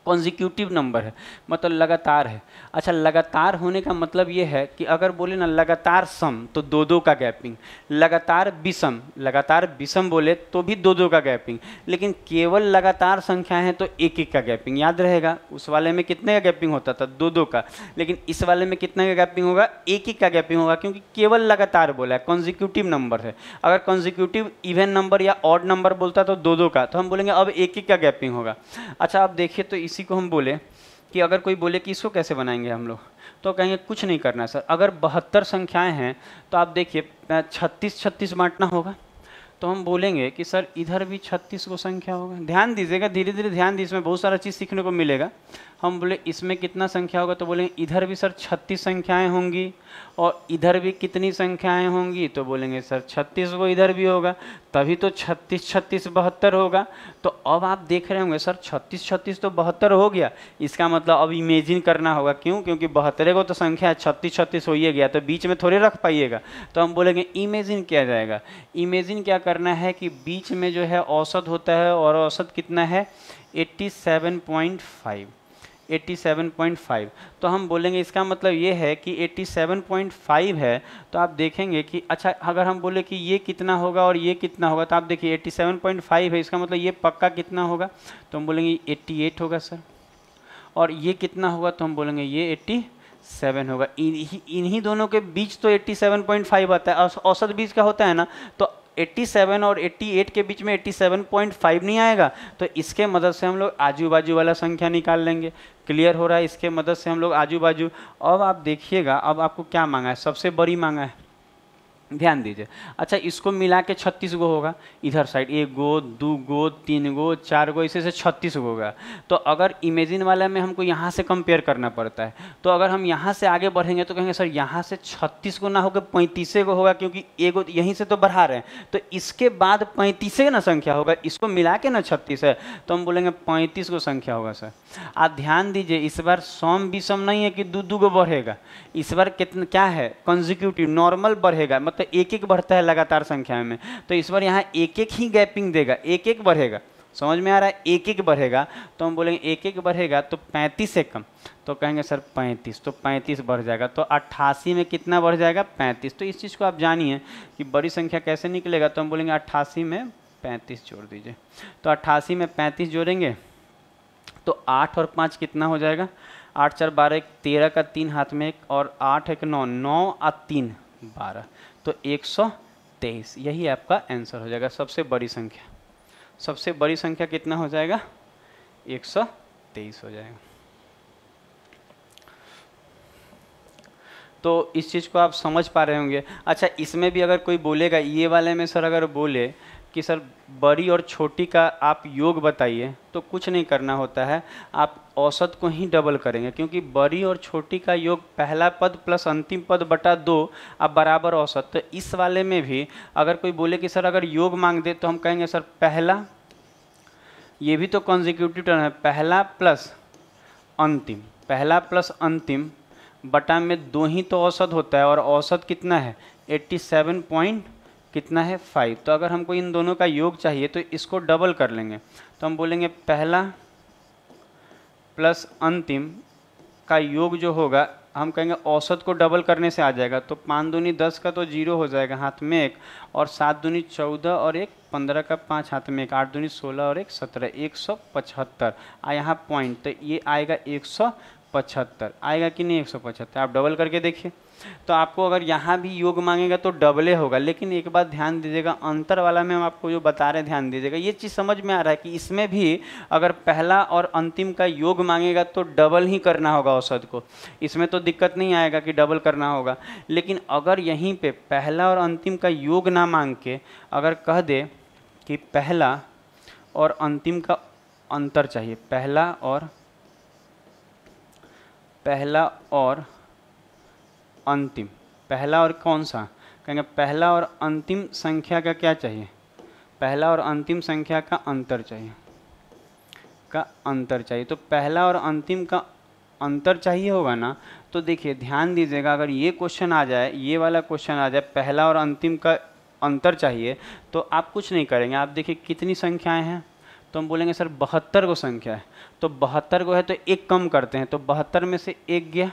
Speaker 1: कॉन्जिक्यूटिव नंबर है मतलब लगातार है अच्छा लगातार होने का मतलब ये है कि अगर बोले ना लगातार सम तो दो दो का गैपिंग लगातार विषम लगातार विषम बोले तो भी दो दो का गैपिंग लेकिन केवल लगातार संख्या है तो एक एक का गैपिंग याद रहेगा उस वाले में कितने का गैपिंग होता था दो दो का लेकिन इस वाले में कितने का गैपिंग होगा एक एक का गैपिंग होगा क्योंकि केवल लगातार बोला है कॉन्जिक्यूटिव नंबर है अगर कॉन्जिक्यूटिव इवेंट नंबर या ऑड नंबर बोलता तो दो दो का तो हम बोलेंगे अब एक एक का गैपिंग होगा अच्छा आप देखिए तो इस किसी को हम बोले कि अगर कोई बोले कि इसको कैसे बनाएंगे हम लोग तो कहेंगे कुछ नहीं करना सर अगर बहत्तर संख्याएं हैं तो आप देखिए छत्तीस छत्तीस बांटना होगा तो हम बोलेंगे कि सर इधर भी छत्तीस को संख्या होगा ध्यान दीजिएगा धीरे धीरे ध्यान दीजिए इसमें बहुत सारा चीज़ सीखने को मिलेगा हम बोले इसमें कितना संख्या होगा तो बोलेंगे इधर भी सर छत्तीस संख्याएं होंगी और इधर भी कितनी संख्याएं होंगी तो बोलेंगे सर छत्तीस वो इधर भी होगा तभी तो छत्तीस छत्तीस बहत्तर होगा तो अब आप देख रहे होंगे सर छत्तीस छत्तीस तो बहत्तर हो गया इसका मतलब अब इमेजिन करना होगा क्यों क्योंकि बहत्तरे को तो संख्या छत्तीस छत्तीस हो ही गया तो बीच में थोड़े रख पाइएगा तो हम बोलेंगे इमेजिन किया जाएगा इमेजिन क्या करना है कि बीच में जो है औसत होता है और औसत कितना है फाइव 87.5 तो हम बोलेंगे इसका मतलब ये है कि 87.5 है तो आप देखेंगे कि अच्छा अगर हम बोले कि ये कितना होगा और ये कितना होगा तो आप देखिए 87.5 है इसका मतलब ये पक्का कितना होगा तो हम बोलेंगे 88 होगा सर और ये कितना होगा तो हम बोलेंगे ये 87 होगा इन्हीं इन्हीं दोनों के बीच तो 87.5 आता है औसत बीच का होता है ना तो 87 और 88 के बीच में 87.5 नहीं आएगा तो इसके मदद से हम लोग आजू बाजू वाला संख्या निकाल लेंगे क्लियर हो रहा है इसके मदद से हम लोग आजू बाजू अब आप देखिएगा अब आपको क्या मांगा है सबसे बड़ी मांगा है ध्यान दीजिए अच्छा इसको मिला के छत्तीस गो होगा इधर साइड एक गो दो गो तीन गो चार गो इसे से छत्तीस गो होगा तो अगर इमेजिन वाला में हमको यहाँ से कंपेयर करना पड़ता है तो अगर हम यहाँ से आगे बढ़ेंगे तो कहेंगे सर यहाँ से छत्तीस गो ना होकर पैंतीसे गो होगा क्योंकि गो यहीं से तो बढ़ा रहे हैं तो इसके बाद पैंतीसे ना संख्या होगा इसको मिला के ना छत्तीस है तो हम बोलेंगे पैंतीस गो संख्या होगा सर आप ध्यान दीजिए इस बार सम विषम नहीं है कि दो दो गो बढ़ेगा इस बार कितना क्या है कंजिक्यूटिव नॉर्मल बढ़ेगा मतलब तो एक एक बढ़ता है लगातार संख्या में तो ईश्वर यहाँ एक एक ही गैपिंग देगा एक एक बढ़ेगा समझ में आ रहा है एक एक बढ़ेगा तो हम बोलेंगे एक एक बढ़ेगा तो पैंतीस से कम तो कहेंगे सर पैंतीस तो पैंतीस बढ़ जाएगा तो अट्ठासी में कितना बढ़ जाएगा पैंतीस तो इस चीज़ को आप जानिए कि बड़ी संख्या कैसे निकलेगा तो हम बोलेंगे अट्ठासी में पैंतीस जोड़ दीजिए तो अट्ठासी में पैंतीस जोड़ेंगे तो आठ और पाँच कितना हो जाएगा आठ चार बारह एक तेरह का तीन हाथ में एक और आठ एक नौ नौ और तीन बारह तो 123 यही आपका आंसर हो जाएगा सबसे बड़ी संख्या सबसे बड़ी संख्या कितना हो जाएगा 123 हो जाएगा तो इस चीज़ को आप समझ पा रहे होंगे अच्छा इसमें भी अगर कोई बोलेगा ये वाले में सर अगर बोले कि सर बड़ी और छोटी का आप योग बताइए तो कुछ नहीं करना होता है आप औसत को ही डबल करेंगे क्योंकि बड़ी और छोटी का योग पहला पद प्लस अंतिम पद बटा दो आप बराबर औसत तो इस वाले में भी अगर कोई बोले कि सर अगर योग मांग दे तो हम कहेंगे सर पहला ये भी तो कॉन्जिक्यूटिव टर्म है पहला प्लस अंतिम पहला प्लस अंतिम बटा में दो ही तो औसत होता है और औसत कितना है पॉइंट कितना है फाइव तो अगर हमको इन दोनों का योग चाहिए तो इसको डबल कर लेंगे तो हम बोलेंगे पहला प्लस अंतिम का योग जो होगा हम कहेंगे औसत को डबल करने से आ जाएगा तो पाँच दूनी दस का तो जीरो हो जाएगा हाथ में एक और सात दूनी चौदह और एक पंद्रह का पाँच हाथ में एक आठ दूनी सोलह और एक सत्रह एक सौ पचहत्तर यहाँ पॉइंट तो ये आएगा एक सौ पचहत्तर आएगा कि नहीं एक सौ पचहत्तर आप डबल करके देखिए तो आपको अगर यहाँ भी योग मांगेगा तो डबले होगा लेकिन एक बात ध्यान दीजिएगा अंतर वाला में हम आपको जो बता रहे हैं ध्यान दीजिएगा ये चीज़ समझ में आ रहा है कि इसमें भी अगर पहला और अंतिम का योग मांगेगा तो डबल ही करना होगा औसत को इसमें तो दिक्कत नहीं आएगा कि डबल करना होगा लेकिन अगर यहीं पर पहला और अंतिम का योग ना मांग के अगर कह दे कि पहला और अंतिम का अंतर चाहिए पहला और पहला और अंतिम पहला और कौन सा कहेंगे पहला और अंतिम संख्या का क्या चाहिए पहला और अंतिम संख्या का अंतर चाहिए का अंतर चाहिए तो पहला और अंतिम का अंतर चाहिए होगा ना तो देखिए ध्यान दीजिएगा अगर ये क्वेश्चन आ जाए ये वाला क्वेश्चन आ जाए पहला और अंतिम का अंतर चाहिए तो आप कुछ नहीं करेंगे आप देखिए कितनी संख्याएं हैं तो हम बोलेंगे सर बहत्तर को संख्या है तो बहत्तर को है तो एक कम करते हैं तो बहत्तर में से एक गया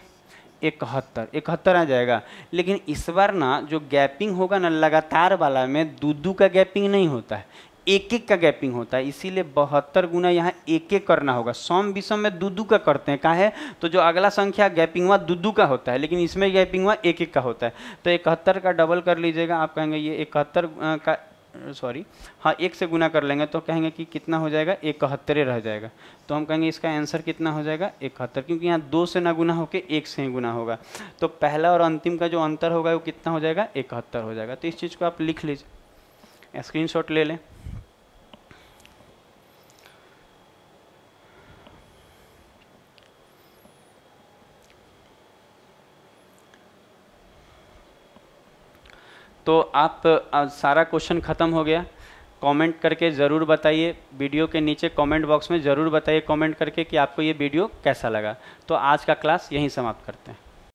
Speaker 1: इकहत्तर इकहत्तर आ जाएगा लेकिन इस बार ना जो गैपिंग होगा ना लगातार वाला में दो दो का गैपिंग नहीं होता है एक एक का गैपिंग होता है इसीलिए बहत्तर गुना यहाँ एक एक करना होगा सौम विषम में दो दो का करते हैं काहे तो जो अगला संख्या गैपिंग हुआ दो दो का होता है लेकिन इसमें गैपिंग हुआ एक एक का होता है तो इकहत्तर का डबल कर लीजिएगा आप कहेंगे ये इकहत्तर का सॉरी हाँ एक से गुना कर लेंगे तो कहेंगे कि कितना हो जाएगा इकहत्तर रह जाएगा तो हम कहेंगे इसका आंसर कितना हो जाएगा इकहत्तर क्योंकि यहाँ दो से ना गुना होकर एक से ही गुना होगा तो पहला और अंतिम का जो अंतर होगा वो कितना हो जाएगा इकहत्तर हो जाएगा तो इस चीज़ को आप लिख लीजिए स्क्रीन ले लें तो आप सारा क्वेश्चन ख़त्म हो गया कमेंट करके ज़रूर बताइए वीडियो के नीचे कमेंट बॉक्स में ज़रूर बताइए कमेंट करके कि आपको ये वीडियो कैसा लगा तो आज का क्लास यहीं समाप्त करते हैं